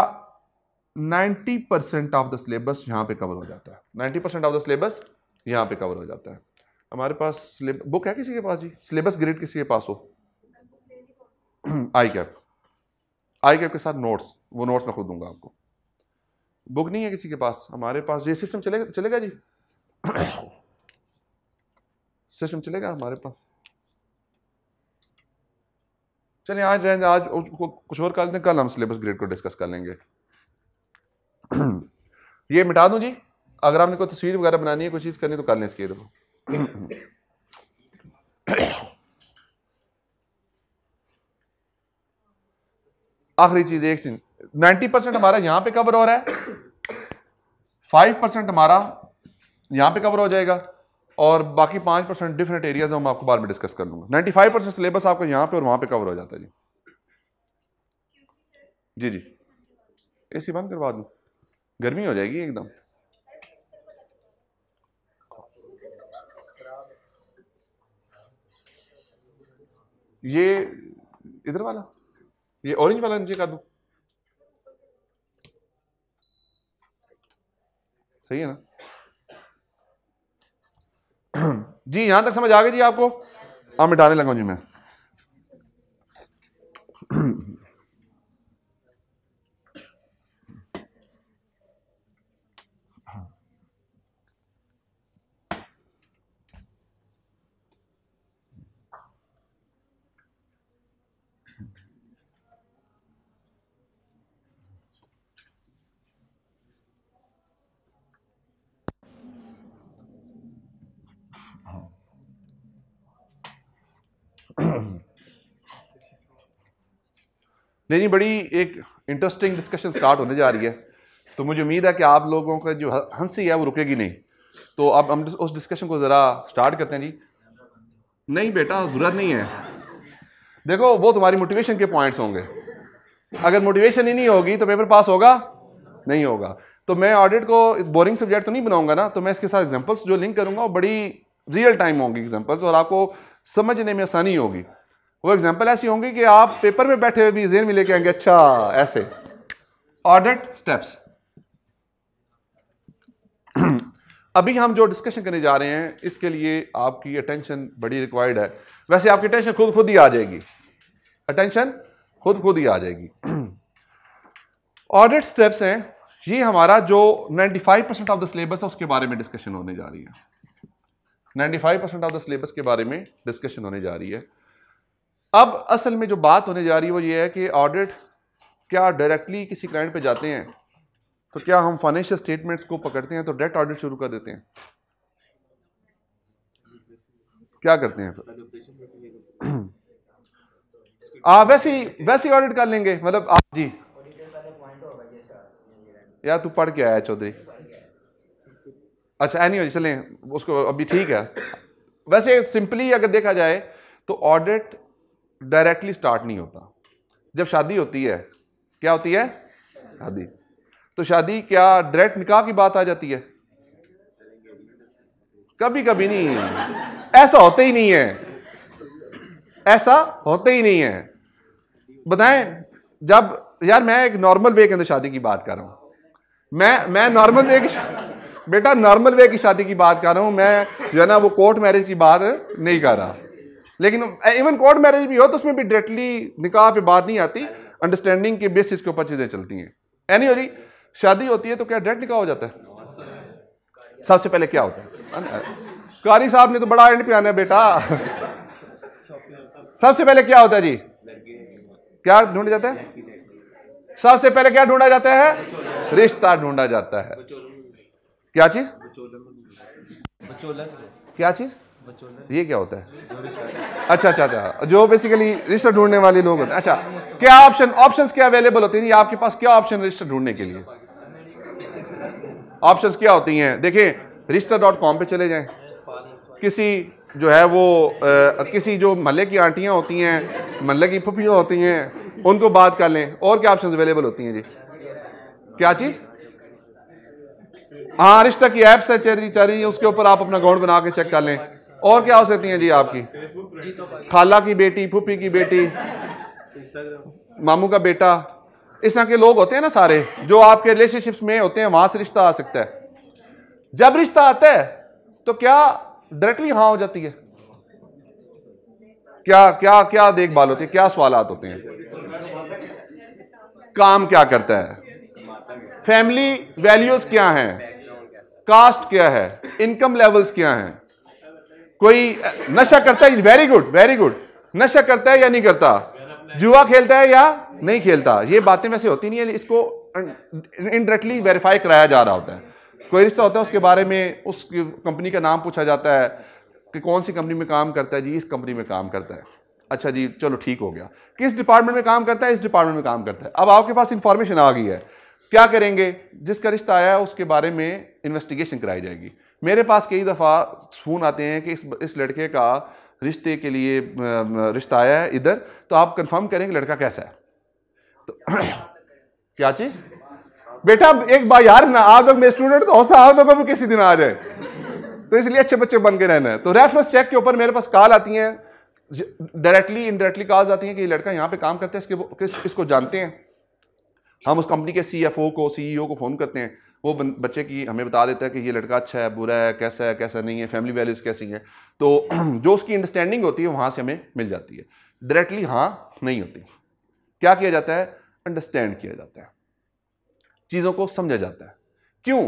90 परसेंट ऑफ द सिलेबस यहाँ पे कवर हो जाता है 90 परसेंट ऑफ द सिलेबस यहाँ पे कवर हो जाता है हमारे पास बुक है किसी के पास जी सिलेबस ग्रेड किसी के पास हो आई कैप आई कैप के साथ नोट्स वो नोट्स मैं खुद दूंगा आपको बुक नहीं है किसी के पास हमारे पास ये सिस्टम चलेगा चलेगा जी सिस्टम चलेगा हमारे पास चलिए आज रहें आज कुछ और कर लेते हैं कल हम सिलेबस ग्रेड को डिस्कस कर लेंगे ये मिटा दूं जी अगर आपने कोई तस्वीर वगैरह बनानी है कोई चीज़ करनी तो कर लें इसके देखो आखिरी चीज एक चीज नाइन्टी परसेंट हमारा यहां पे कवर हो रहा है फाइव परसेंट हमारा यहां पे कवर हो जाएगा और बाकी पांच परसेंट डिफरेंट एरियाज हम आपको बाद में डिस्कस कर लूंगा नाइन्टी फाइव परसेंट सिलेबस आपका यहां पे और वहां पे कवर हो जाता है जी जी जी ए सी बंद करवा दूँ गर्मी हो जाएगी एकदम ये इधर वाला ये ऑरेंज वाला नीचे का दो सही है ना जी यहां तक समझ आ गई जी आपको आप हाँ, मिटाने लगा जी मैं हाँ। नहीं जी बड़ी एक इंटरेस्टिंग डिस्कशन स्टार्ट होने जा रही है तो मुझे उम्मीद है कि आप लोगों का जो हंसी है वो रुकेगी नहीं तो अब हम उस डिस्कशन को ज़रा स्टार्ट करते हैं जी नहीं बेटा ज़रूरत नहीं है देखो वो तुम्हारी मोटिवेशन के पॉइंट्स होंगे अगर मोटिवेशन ही नहीं होगी तो पेपर पास होगा नहीं होगा तो मैं ऑडिट को बोरिंग सब्जेक्ट तो नहीं बनाऊंगा ना तो मैं इसके साथ एग्जांपल्स जो लिंक करूंगा वो बड़ी रियल टाइम होंगी एग्जाम्पल्स और आपको समझने में आसानी होगी वो एग्जाम्पल ऐसी होंगी कि आप पेपर में बैठे हुए भी जेन में लेके आएंगे अच्छा ऐसे ऑडिट स्टेप्स अभी हम जो डिस्कशन करने जा रहे हैं इसके लिए आपकी अटेंशन बड़ी रिक्वायर्ड है वैसे आपकी अटेंशन खुद खुद ही आ जाएगी अटेंशन खुद खुद ही आ जाएगी ऑडिट स्टेप्स हैं ये हमारा जो 95 परसेंट ऑफ द सिलेबस है उसके बारे में डिस्कशन होने जा रही है 95 परसेंट ऑफ द सिलेबस के बारे में डिस्कशन होने जा रही है अब असल में जो बात होने जा रही है वो ये है कि ऑडिट क्या डायरेक्टली किसी क्लाइंट पे जाते हैं तो क्या हम फाइनेंशियल स्टेटमेंट्स को पकड़ते हैं तो डेट ऑडिट शुरू कर देते हैं क्या करते हैं फिर आ, वैसे ही वैसे ऑडिट कर लेंगे मतलब आप जी या तू पढ़ के आया चौधरी अच्छा एनी चलें उसको अभी ठीक है वैसे सिंपली अगर देखा जाए तो ऑडिट डायरेक्टली स्टार्ट नहीं होता जब शादी होती है क्या होती है शादी तो शादी क्या डायरेक्ट निकाह की बात आ जाती है कभी कभी नहीं है ऐसा होता ही नहीं है ऐसा होते ही नहीं है बताएं जब यार मैं एक नॉर्मल वे के अंदर शादी की बात कर रहा हूं मैं मैं नॉर्मल वे की बेटा नॉर्मल वे की शादी की बात कर रहा हूँ मैं जो है ना वो कोर्ट मैरिज की बात नहीं कर रहा लेकिन इवन कोर्ट मैरिज भी हो तो उसमें भी डायरेक्टली निकाह पे बात नहीं आती अंडरस्टैंडिंग के बेसिस के ऊपर चीज़ें चलती हैं एनी हो जी शादी होती है तो क्या डायरेक्ट निकाह हो जाता है सबसे पहले क्या होता है कारी साहब ने तो बड़ा एंड पे आना है बेटा सबसे पहले क्या होता है जी क्या ढूंढा जाता है सबसे पहले क्या ढूंढा जाता है रिश्ता ढूंढा जाता है क्या चीज क्या चीज ये क्या होता है अच्छा अच्छा अच्छा हाँ। जो बेसिकली रिश्ता ढूंढने वाले लोग होते हैं अच्छा क्या ऑप्शन ऑप्शंस क्या अवेलेबल होते हैं आपके पास क्या ऑप्शन रिश्ता ढूंढने के लिए ऑप्शंस क्या होती हैं देखिए रिश्ता डॉट कॉम पर चले जाएं किसी जो है वो आ, किसी जो महल की आंटियाँ होती हैं महल की फुफियाँ होती हैं उनको बात कर लें और क्या ऑप्शन अवेलेबल होती हैं जी क्या चीज़ हाँ रिश्ता की ऐप्स है चेरी चारी उसके ऊपर आप अपना अकाउंट बना के चेक कर लें और क्या हो सकती है जी आपकी खाला की बेटी फूफी की बेटी मामू का बेटा इस तरह के लोग होते हैं ना सारे जो आपके रिलेशनशिप्स में होते हैं वहां से रिश्ता आ सकता है जब रिश्ता आता है तो क्या डायरेक्टली हाँ हो जाती है क्या क्या क्या देखभाल होती है क्या सवाल होते हैं काम क्या करता है फैमिली वैल्यूज क्या हैं कास्ट क्या है इनकम लेवल्स क्या हैं कोई नशा करता है वेरी गुड वेरी गुड नशा करता है या नहीं करता जुआ खेलता है या नहीं खेलता ये बातें वैसे होती नहीं है इसको इनडायरेक्टली वेरीफाई कराया जा रहा होता है कोई रिश्ता होता है उसके बारे में उस कंपनी का नाम पूछा जाता है कि कौन सी कंपनी में काम करता है जी इस कंपनी में काम करता है अच्छा जी चलो ठीक हो गया किस डिपार्टमेंट में काम करता है इस डिपार्टमेंट में काम करता है अब आपके पास इंफॉर्मेशन आ गई है क्या करेंगे जिसका रिश्ता आया है उसके बारे में इन्वेस्टिगेशन कराई जाएगी मेरे पास कई दफ़ा फ़ोन आते हैं कि इस इस लड़के का रिश्ते के लिए रिश्ता आया है इधर तो आप कंफर्म करें कि लड़का कैसा है तो क्या चीज़ बेटा एक बार यार ना आप लोग मेरे स्टूडेंट तो हौसला आप लोगों को किसी दिन आ जाए तो इसलिए अच्छे बच्चे बन के रहना है तो रेफरेंस चेक के ऊपर मेरे पास कॉल आती हैं डायरेक्टली इनडायरेक्टली कॉल आती हैं कि लड़का यहाँ पर काम करता है इसके किस, इसको जानते हैं हम उस कंपनी के सी एफ ओ को सीईओ e को फ़ोन करते हैं वो बच्चे की हमें बता देता है कि ये लड़का अच्छा है बुरा है कैसा है कैसा नहीं है फैमिली वैल्यूज़ कैसी हैं तो जो उसकी अंडरस्टैंडिंग होती है वहाँ से हमें मिल जाती है डायरेक्टली हाँ नहीं होती क्या किया जाता है अंडरस्टैंड किया जाता है चीज़ों को समझा जाता है क्यों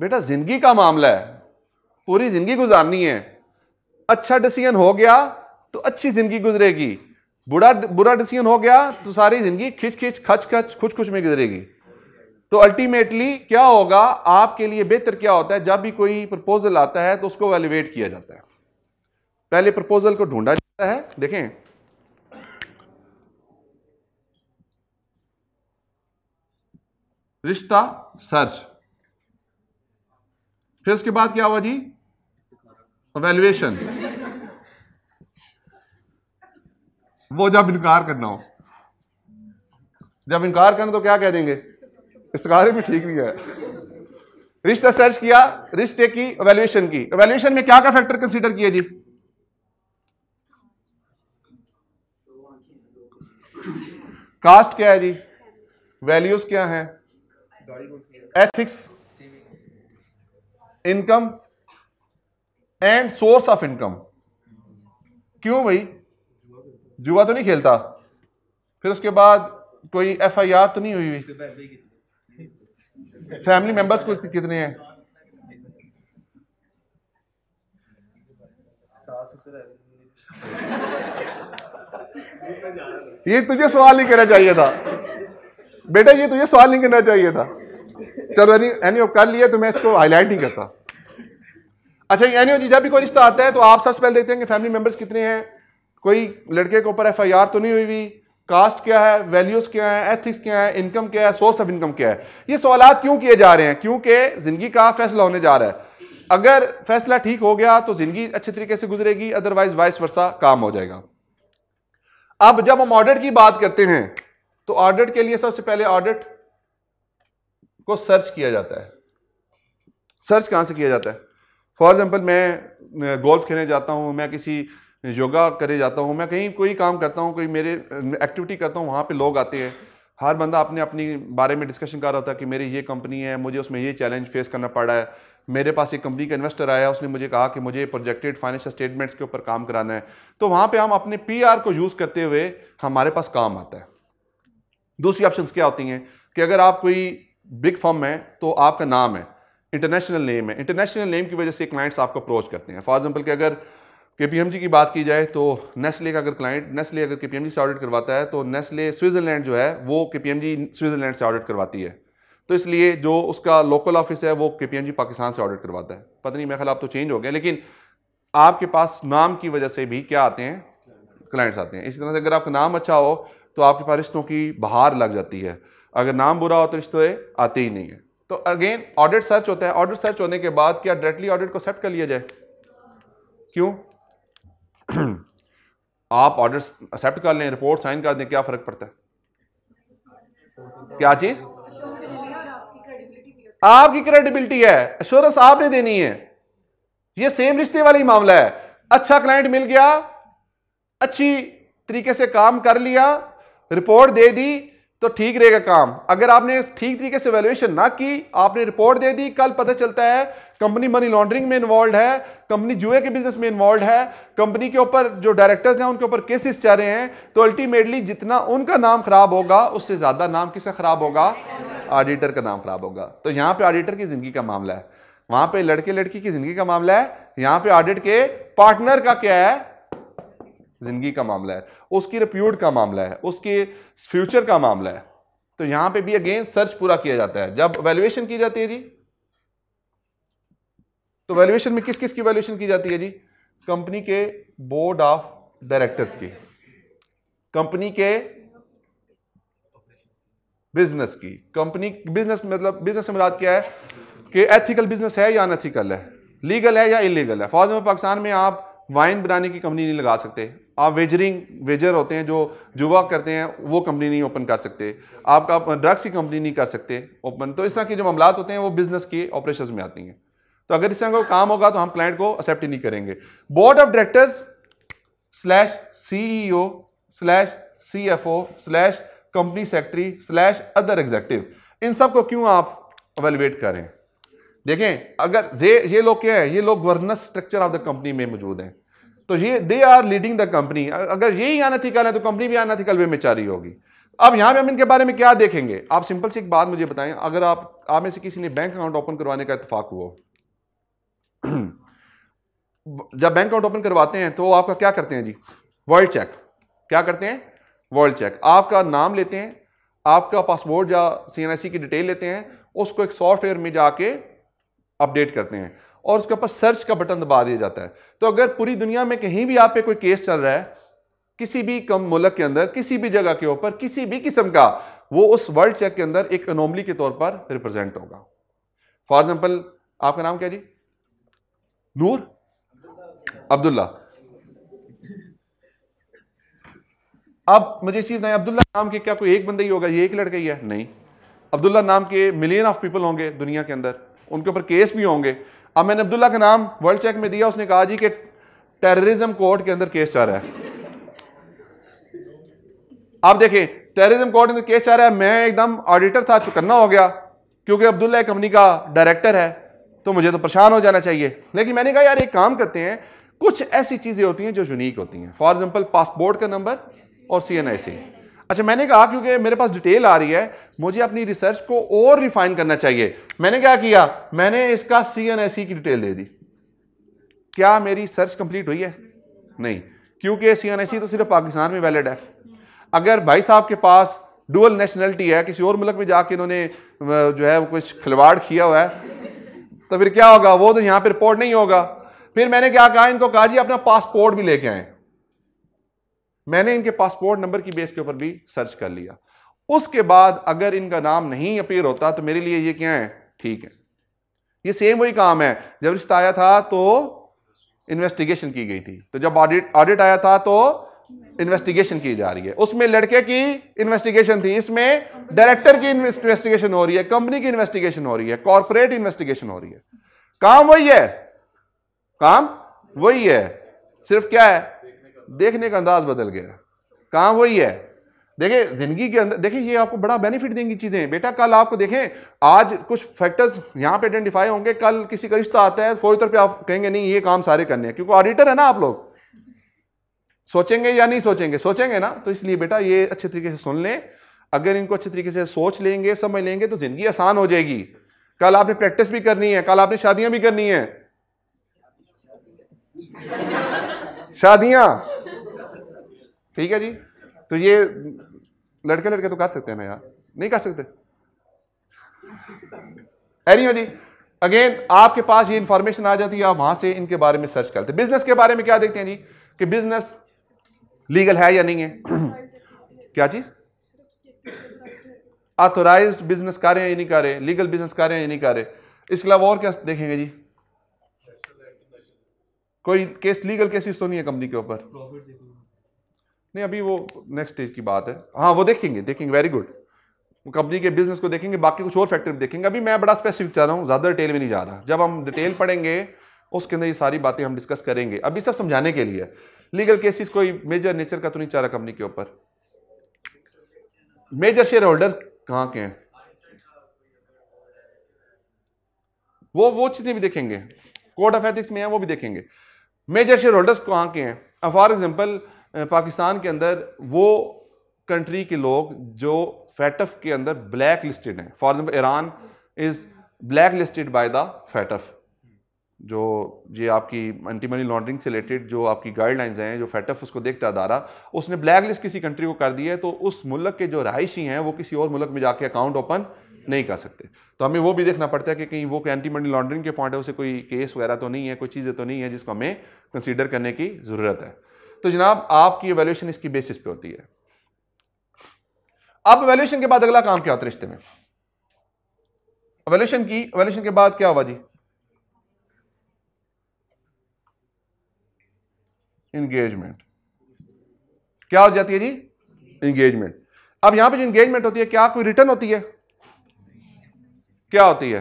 बेटा ज़िंदगी का मामला है पूरी ज़िंदगी गुजारनी है अच्छा डिसीजन हो गया तो अच्छी ज़िंदगी गुजरेगी बुरा बुरा डिसीजन हो गया तो सारी ज़िंदगी खिंच खिंच खच खच खुच खुच में गुजरेगी तो अल्टीमेटली क्या होगा आपके लिए बेहतर क्या होता है जब भी कोई प्रपोजल आता है तो उसको वैल्यूएट किया जाता है पहले प्रपोजल को ढूंढा जाता है देखें रिश्ता सर्च फिर उसके बाद क्या हुआ जी वैल्यूएशन वो जब इनकार करना हो जब इनकार करना तो क्या कह देंगे इस्तखारे में ठीक नहीं है रिश्ते सर्च किया रिश्ते की वैल्यूएशन की वैल्यूएशन में क्या का फैक्टर कंसीडर किए जी कास्ट क्या है जी वैल्यूज क्या है ethics income and source of income क्यों भाई जुआ तो नहीं खेलता फिर उसके बाद कोई एफआईआर तो नहीं हुई हुई फैमिली मेंबर्स को कितने हैं ये तुझे सवाल नहीं करना चाहिए था बेटा ये तुझे सवाल नहीं करना चाहिए था चलो एनी कर लिया तो मैं इसको हाईलाइट नहीं करता अच्छा यानी जी जब भी कोई रिश्ता आता है तो आप सबसे पहले देखते हैं कि फैमिली मेंबर्स कितने हैं कोई लड़के के ऊपर एफ तो नहीं हुई हुई कास्ट क्या है वैल्यूज क्या है एथिक्स क्या है इनकम क्या है सोर्स ऑफ इनकम क्या है ये सवाल क्यों किए जा रहे हैं क्योंकि जिंदगी का फैसला होने जा रहा है अगर फैसला ठीक हो गया तो जिंदगी अच्छे तरीके से गुजरेगी अदरवाइज वाइस वर्षा काम हो जाएगा अब जब हम ऑडिट की बात करते हैं तो ऑडिट के लिए सबसे पहले ऑडिट को सर्च किया जाता है सर्च कहां से किया जाता है फॉर एग्जाम्पल मैं गोल्फ खेलने जाता हूं मैं किसी योगा करे जाता हूँ मैं कहीं कोई काम करता हूँ कोई मेरे एक्टिविटी करता हूँ वहाँ पे लोग आते हैं हर बंदा अपने अपनी बारे में डिस्कशन कर रहा था कि मेरी ये कंपनी है मुझे उसमें ये चैलेंज फेस करना पड़ा है मेरे पास एक कंपनी का इन्वेस्टर आया उसने मुझे कहा कि मुझे प्रोजेक्टेड फाइनेंशियल स्टेटमेंट्स के ऊपर काम कराना है तो वहाँ पर हम अपने पी को यूज़ करते हुए हमारे पास काम आता है दूसरी ऑप्शन क्या होती हैं कि अगर आप कोई बिग फर्म है तो आपका नाम है इंटरनेशनल नेम है इंटरनेशनल नेम की वजह से क्लाइंट्स आपको अप्रोच करते हैं फॉर एग्जाम्पल कि अगर के की बात की जाए तो नेस्ले का अगर क्लाइंट नेस्ले अगर के से ऑडिट करवाता है तो नेस्ले स्विट्ज़रलैंड जो है वो के स्विट्ज़रलैंड से ऑडिट करवाती है तो इसलिए जो उसका लोकल ऑफिस है वो के पाकिस्तान से ऑडिट करवाता है पता नहीं मेरा ख्याल आप तो चेंज हो गया लेकिन आपके पास नाम की वजह से भी क्या आते हैं क्लाइंट्स आते हैं इसी तरह से अगर आपका नाम अच्छा हो तो आपके पास रिश्तों की बहार लग जाती है अगर नाम बुरा हो तो रिश्ते आते ही नहीं है तो अगेन ऑडिट सर्च होता है ऑडिट सर्च होने के बाद क्या डायरेक्टली ऑडिट को सेट कर लिया जाए क्यों आप ऑर्डर एक्सेप्ट कर लें रिपोर्ट साइन कर दें क्या फ़र्क पड़ता है क्या चीज़ आपकी क्रेडिबिलिटी है एश्योरेंस आपने देनी है ये सेम रिश्ते वाला ही मामला है अच्छा क्लाइंट मिल गया अच्छी तरीके से काम कर लिया रिपोर्ट दे दी तो ठीक रहेगा काम अगर आपने ठीक तरीके से वैल्यूएशन ना की आपने रिपोर्ट दे दी कल पता चलता है कंपनी मनी लॉन्ड्रिंग में इन्वॉल्व है कंपनी जुए के बिजनेस में इन्वॉल्व है कंपनी के ऊपर जो डायरेक्टर्स हैं उनके ऊपर केसेस चल रहे हैं तो अल्टीमेटली जितना उनका नाम खराब होगा उससे ज्यादा नाम किसका खराब होगा ऑडिटर का नाम खराब होगा तो यहाँ पे ऑडिटर की जिंदगी का मामला है वहां पर लड़के लड़की की जिंदगी का मामला है यहाँ पे ऑडिट के पार्टनर का क्या है ज़िंदगी का मामला है उसकी रिप्यूट का मामला है उसके फ्यूचर का मामला है तो यहां पे भी अगेन सर्च पूरा किया जाता है जब वैल्यूएशन की जाती है जी तो वैल्यूएशन में किस किस की वैल्यूएशन की जाती है जी कंपनी के बोर्ड ऑफ डायरेक्टर्स की कंपनी के बिजनेस की कंपनी बिजनेस मतलब बिजनेस से मुराद क्या है कि एथिकल बिजनेस है या अनएथिकल है लीगल है या इलीगल है फौज में पाकिस्तान में आप वाइन बनाने की कंपनी नहीं लगा सकते आप वेजरिंग वेजर होते हैं जो युवा करते हैं वो कंपनी नहीं ओपन कर सकते आपका ड्रग्स की कंपनी नहीं कर सकते ओपन तो इस तरह के जो मामला होते हैं वो बिजनेस के ऑपरेशन में आती हैं तो अगर इस तरह का काम होगा तो हम क्लाइंट को एक्सेप्ट नहीं करेंगे board of directors slash CEO slash O slash company secretary slash other executive इन सब को क्यों आप अवेलुएट करें देखें अगर ये लोग क्या है ये लोग governance structure of the company में मौजूद हैं तो ये they are leading the company अगर यही आना थी कल है तो कंपनी भी आना थी कल वे में चारी होगी अब यहां पे हम इनके बारे में क्या देखेंगे आप सिंपल सी एक बात मुझे बताएं अगर आप आप में से किसी ने बैंक अकाउंट ओपन करवाने का इतफाक हुआ जब बैंक अकाउंट ओपन करवाते हैं तो आपका क्या करते हैं जी वर्ल्ड चेक क्या करते हैं वर्ल्ड चेक आपका नाम लेते हैं आपका पासपोर्ट या सी की डिटेल लेते हैं उसको एक सॉफ्टवेयर में जाके अपडेट करते हैं और उसके ऊपर सर्च का बटन दबा दिया जाता है तो अगर पूरी दुनिया में कहीं भी आप पे कोई केस चल रहा है किसी भी कम मुल्क के अंदर किसी भी जगह के ऊपर किसी भी किस्म का वो उस वर्ल्ड चेक के अंदर एक अनोमली के तौर पर रिप्रेजेंट होगा फॉर एग्जाम्पल आपका नाम क्या जी नूर अब्दुल्ला अब मुझे चीज नहीं अब्दुल्ला नाम के क्या कोई एक बंदा ही होगा ये एक लड़का ही है नहीं अब्दुल्ला नाम के मिलियन ऑफ पीपल होंगे दुनिया के अंदर उनके ऊपर केस भी होंगे अब मैंने अब्दुल्ला का नाम वर्ल्ड चेक में दिया उसने कहा जी कि टेररिज्म कोर्ट के अंदर केस चल रहा है आप देखें टेररिज्म कोर्ट के अंदर केस चाह रहा है मैं एकदम ऑडिटर था चुकन्ना हो गया क्योंकि अब्दुल्ला कंपनी का डायरेक्टर है तो मुझे तो परेशान हो जाना चाहिए लेकिन मैंने कहा यार एक काम करते हैं कुछ ऐसी चीज़ें होती हैं जो यूनिक होती हैं फॉर एग्जाम्पल पासपोर्ट का नंबर और सी एन आई सी अच्छा मैंने कहा क्योंकि मेरे पास डिटेल आ रही है मुझे अपनी रिसर्च को और रिफाइन करना चाहिए मैंने क्या किया मैंने इसका सी एन एस सी की डिटेल दे दी क्या मेरी सर्च कंप्लीट हुई है नहीं क्योंकि सी एन एस सी तो सिर्फ पाकिस्तान में वैलिड है अगर भाई साहब के पास डुअल नेशनलिटी है किसी और मुल्क में जाके इन्होंने जो है वो कुछ खिलवाड़ किया हुआ है तो फिर क्या होगा वो तो यहाँ पर रिपोर्ट नहीं होगा फिर मैंने क्या कहा इनको कहा जी अपना पासपोर्ट भी लेके आए मैंने इनके पासपोर्ट नंबर की बेस के ऊपर भी सर्च कर लिया उसके बाद अगर इनका नाम नहीं अपीयर होता तो मेरे लिए ये क्या है ठीक है ये सेम वही काम है जब रिश्ता आया था तो इन्वेस्टिगेशन की गई थी तो जब ऑडिट ऑडिट आया था तो इन्वेस्टिगेशन की जा रही है उसमें लड़के की इन्वेस्टिगेशन थी इसमें डायरेक्टर की इन्वेस्टिगेशन हो रही है कंपनी की इन्वेस्टिगेशन हो रही है कॉरपोरेट इन्वेस्टिगेशन हो रही है काम वही है काम वही है सिर्फ क्या है देखने का अंदाज बदल गया काम वही है देखिए जिंदगी के अंदर देखिए ये आपको बड़ा बेनिफिट देंगी चीज़ें बेटा कल आपको देखें आज कुछ फैक्टर्स यहां पे आइडेंटिफाई होंगे कल किसी का रिश्ता आता है फौरी तौर पे आप कहेंगे नहीं ये काम सारे करने हैं क्योंकि ऑडिटर है ना आप लोग सोचेंगे या नहीं सोचेंगे सोचेंगे ना तो इसलिए बेटा ये अच्छे तरीके से सुन लें अगर इनको अच्छे तरीके से सोच लेंगे समझ लेंगे तो जिंदगी आसान हो जाएगी कल आपने प्रैक्टिस भी करनी है कल आपने शादियां भी करनी है शादियां ठीक है जी तो ये लड़के लड़के तो कर सकते हैं ना यार नहीं कर सकते एनी जी अगेन आपके पास ये इंफॉर्मेशन आ जाती है आप वहां से इनके बारे में सर्च करते बिजनेस के बारे में क्या देखते हैं जी कि बिजनेस लीगल है या नहीं है क्या चीज ऑथोराइज बिजनेस कर रहे हैं या नहीं कर रहे लीगल बिजनेस कर रहे हैं या नहीं कर रहे इसके अलावा और क्या देखेंगे जी कोई केस लीगल केसेस तो नहीं है कंपनी के ऊपर नहीं अभी वो नेक्स्ट स्टेज की बात है हाँ वो देखेंगे देखेंगे वेरी गुड कंपनी के बिजनेस को देखेंगे बाकी कुछ और फैक्टर देखेंगे अभी मैं बड़ा स्पेसिफिक चाह रहा हूँ ज़्यादा डिटेल में नहीं जा रहा जब हम डिटेल पढ़ेंगे उसके अंदर ये सारी बातें हम डिस्कस करेंगे अभी सब समझाने के लिए लीगल केसेस कोई मेजर नेचर का तो नहीं चाह रहा कंपनी के ऊपर मेजर शेयर होल्डर कहाँ के हैं वो वो चीज़ें भी देखेंगे कोर्ट ऑफ एथिक्स में है वो भी देखेंगे मेजर शेयर होल्डर्स कहाँ के हैं फॉर एग्जाम्पल पाकिस्तान के अंदर वो कंट्री के लोग जो फैटफ के अंदर ब्लैक लिस्टेड हैं for example Iran is black listed by the FATF जो ये आपकी एंटी मनी लॉन्ड्रिंग से रिलेटेड जो आपकी गाइडलाइंस हैं जो फैटफ उसको देखता अदारा उसने ब्लैक लिस्ट किसी कंट्री को कर दी है तो उस मुल्क के जो रहायशी हैं वो किसी और मुल्क में जाके अकाउंट ओपन नहीं कर सकते तो हमें वो भी देखना पड़ता है कि कहीं वो एंटी मनी लॉन्ड्रिंग के पॉइंट ऑफ से कोई केस वगैरह तो नहीं है कोई चीज़ें तो नहीं है जिसको हमें कंसिडर करने की ज़रूरत है तो जनाब आपकी एवेल्यूशन इसकी बेसिस पे होती है अब एवेल्यूशन के बाद अगला काम क्या होता है रिश्ते में एवेल्यूशन की एवेल्यूशन के बाद क्या हुआ जी इंगेजमेंट क्या हो जाती है जी इंगेजमेंट अब यहां पे जो इंगेजमेंट होती है क्या कोई रिटर्न होती है क्या होती है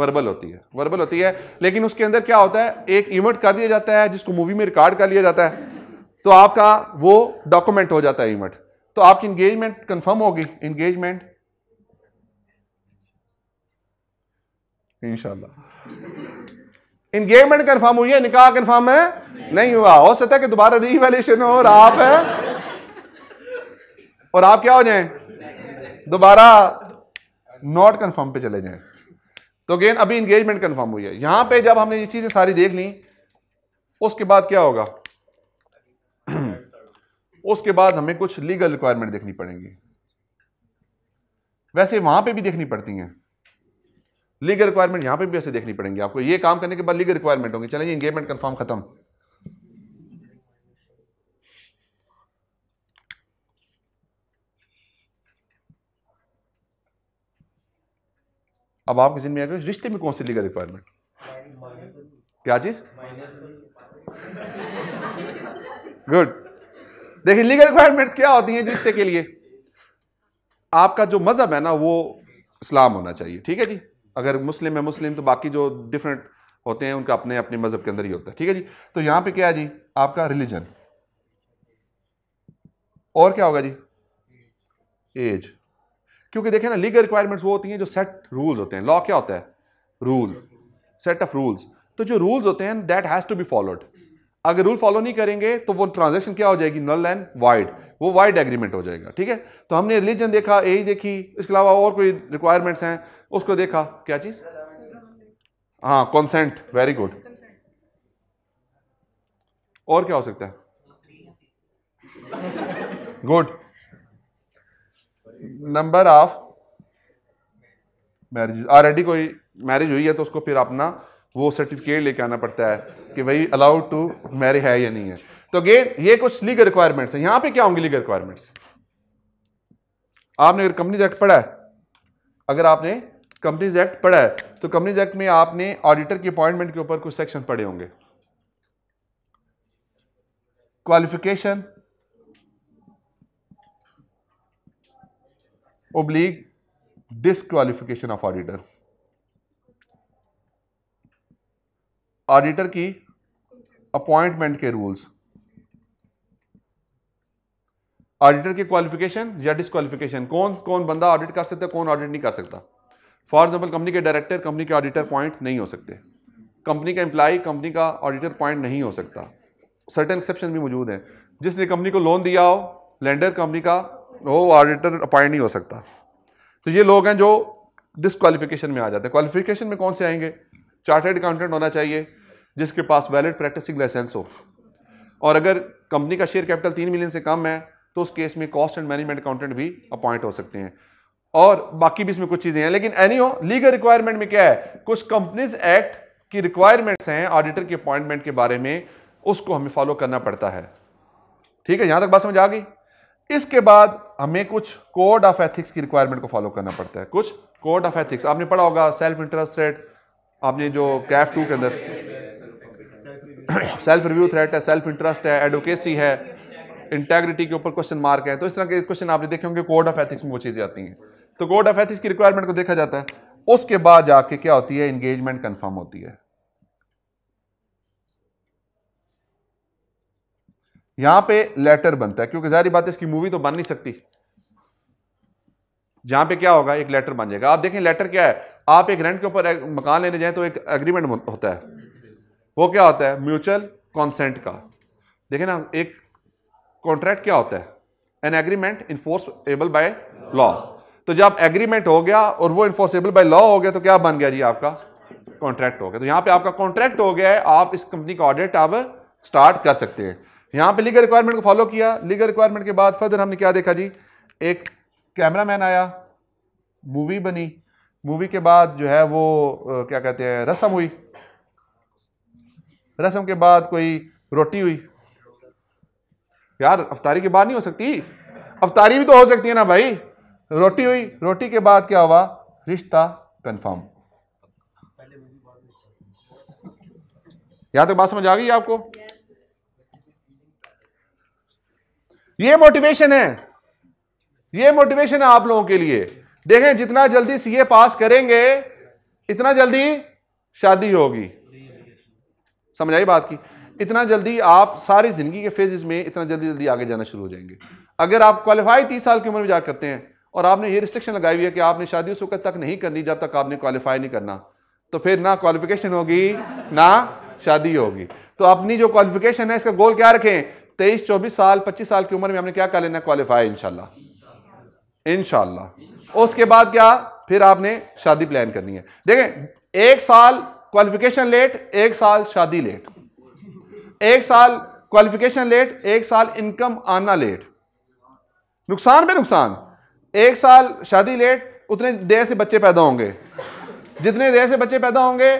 वर्बल होती है वर्बल होती है लेकिन उसके अंदर क्या होता है एक इवेंट कर दिया जाता है जिसको मूवी में रिकॉर्ड कर लिया जाता है तो आपका वो डॉक्यूमेंट हो जाता है इवेंट तो आपकी इंगेजमेंट कंफर्म होगी इंगेजमेंट इनशाला इंगेजमेंट कंफर्म हुई है निकाह कंफर्म है नहीं, नहीं हुआ हो सकता है कि दोबारा रीवैल्यूशन हो और आप है और आप क्या हो जाए दोबारा नॉट कंफर्म पे चले जाए तो अगेन अभी इंगेजमेंट कंफर्म हुई है यहां पे जब हमने ये चीजें सारी देख ली उसके बाद क्या होगा उसके बाद हमें कुछ लीगल रिक्वायरमेंट देखनी पड़ेंगी वैसे वहां पे भी देखनी पड़ती हैं लीगल रिक्वायरमेंट यहां पे भी वैसे देखनी पड़ेंगी आपको ये काम करने के बाद लीगल रिक्वायरमेंट होंगे चलेंगे इंगेजमेंट कंफर्म खत्म अब आपके जिन में आ रिश्ते में कौन सी लीगल रिक्वायरमेंट क्या चीज गुड देखिए लीगल रिक्वायरमेंट्स क्या होती हैं रिश्ते के लिए आपका जो मजहब है ना वो इस्लाम होना चाहिए ठीक है जी अगर मुस्लिम है मुस्लिम तो बाकी जो डिफरेंट होते हैं उनका अपने अपने मजहब के अंदर ही होता है ठीक है जी तो यहां पे क्या है जी आपका रिलीजन और क्या होगा जी एज क्योंकि देखें ना लीगल रिक्वायरमेंट्स वो होती हैं जो सेट रूल्स होते हैं लॉ क्या होता है रूल सेट ऑफ रूल्स तो जो रूल्स होते हैं that has to be followed अगर रूल फॉलो नहीं करेंगे तो वो ट्रांजेक्शन क्या हो जाएगी नल एंड वाइड वो वाइड एग्रीमेंट हो जाएगा ठीक है तो हमने रिलीजन देखा एज e देखी इसके अलावा और कोई रिक्वायरमेंट्स हैं उसको देखा क्या चीज हाँ कॉन्सेंट वेरी गुड और क्या हो सकता है good number of marriage already कोई मैरिज हुई है तो उसको फिर अपना वो सर्टिफिकेट लेके आना पड़ता है कि भाई अलाउड टू मैरी है या नहीं है तो अगेन ये कुछ लीगल रिक्वायरमेंट्स हैं यहां पे क्या होंगे लीगल रिक्वायरमेंट्स आपने अगर कंपनीज एक्ट पढ़ा है अगर आपने कंपनीज एक्ट पढ़ा है तो कंपनीज एक्ट में आपने ऑडिटर की अपॉइंटमेंट के ऊपर कुछ सेक्शन पढ़े होंगे क्वालिफिकेशन ओब्लीग डिसक्वालिफिकेशन ऑफ ऑडिटर ऑडिटर की अपॉइंटमेंट के रूल्स ऑडिटर की क्वालिफिकेशन या डिसक्वालिफिकेशन कौन कौन बंदा ऑडिट कर सकता है कौन ऑडिट नहीं कर सकता फॉर एग्जाम्पल कंपनी के डायरेक्टर कंपनी के ऑडिटर पॉइंट नहीं हो सकते कंपनी का एम्प्लाई कंपनी का ऑडिटर पॉइंट नहीं हो सकता सर्टन एक्सेप्शन भी मौजूद है जिसने कंपनी को लोन दिया हो लेंडर कंपनी का वो ऑडिटर अपॉइंट नहीं हो सकता तो ये लोग हैं जो डिसक्वालिफिकेशन में आ जाते हैं क्वालिफिकेशन में कौन से आएंगे चार्टर्ड अकाउंटेंट होना चाहिए जिसके पास वैलिड प्रैक्टिसिंग लाइसेंस हो और अगर कंपनी का शेयर कैपिटल तीन मिलियन से कम है तो उस केस में कॉस्ट एंड मैनेजमेंट अकाउंटेंट भी अपॉइंट हो सकते हैं और बाकी भी इसमें कुछ चीजें हैं लेकिन एनी हो लीगल रिक्वायरमेंट में क्या है कुछ कंपनीज एक्ट की रिक्वायरमेंट्स हैं ऑडिटर के अपॉइंटमेंट के बारे में उसको हमें फॉलो करना पड़ता है ठीक है यहां तक बात समझ आ गई इसके बाद हमें कुछ कोड ऑफ एथिक्स की रिक्वायरमेंट को फॉलो करना पड़ता है कुछ कोड ऑफ एथिक्स आपने पढ़ा होगा सेल्फ इंटरेस्ट रेट आपने जो कैफ टू के अंदर सेल्फ रिव्यू थ्रेट है सेल्फ इंटरेस्ट है एडवोकेसी है इंटेग्रिटी के ऊपर क्वेश्चन मार्क है तो इस तरह के क्वेश्चन आपने देखे होंगे कोड ऑफ एथिक्स में वो चीज़ें आती हैं तो कोड ऑफ एथिक्स की रिक्वायरमेंट को देखा जाता है उसके बाद जाके क्या होती है इंगेजमेंट कन्फर्म होती है यहां पे लेटर बनता है क्योंकि जारी बात है इसकी मूवी तो बन नहीं सकती जहां पे क्या होगा एक लेटर बन जाएगा आप देखें लेटर क्या है आप एक रेंट के ऊपर मकान लेने जाए तो एक एग्रीमेंट होता है वो क्या होता है म्यूचुअल कॉन्सेंट का देखें ना एक कॉन्ट्रैक्ट क्या होता है an agreement enforceable by law तो जब एग्रीमेंट हो गया और वो इन्फोर्सेबल बाय लॉ हो गया तो क्या बन गया जी आपका कॉन्ट्रैक्ट हो गया तो यहां पे आपका कॉन्ट्रैक्ट हो गया है आप इस कंपनी का ऑडिट अब स्टार्ट कर सकते हैं यहां पे लीगल रिक्वायरमेंट को फॉलो किया लीगल रिक्वायरमेंट के बाद फर्दर हमने क्या देखा जी एक कैमरामैन आया मूवी बनी मूवी के बाद जो है वो क्या कहते हैं रस्म हुई रस्म के बाद कोई रोटी हुई यार अफतारी के बाद नहीं हो सकती अफतारी भी तो हो सकती है ना भाई रोटी हुई रोटी के बाद क्या हुआ रिश्ता कन्फर्म यहां तक बात समझ आ गई आपको ये मोटिवेशन है ये मोटिवेशन है आप लोगों के लिए देखें जितना जल्दी सीए पास करेंगे इतना जल्दी शादी होगी समझ आई बात की इतना जल्दी आप सारी जिंदगी के फेजेस में इतना जल्दी जल्दी आगे जाना शुरू हो जाएंगे अगर आप क्वालिफाई तीस साल की उम्र में जा करते हैं और आपने ये रिस्ट्रिक्शन लगाई हुई है कि आपने शादी उस वक्त तक नहीं करनी जब तक आपने क्वालिफाई नहीं करना तो फिर ना क्वालिफिकेशन होगी ना शादी होगी तो अपनी जो क्वालिफिकेशन है इसका गोल क्या रखें तेईस चौबीस साल पच्चीस साल की उम्र में हमने क्या कर लेना क्वालिफाई इंशाल्लाह इनशाला उसके बाद क्या फिर आपने शादी प्लान करनी है देखें एक साल क्वालिफिकेशन लेट एक साल शादी लेट एक साल क्वालिफिकेशन लेट एक साल इनकम आना लेट नुकसान पे नुकसान एक साल शादी लेट उतने देर से बच्चे पैदा होंगे जितने देर से बच्चे पैदा होंगे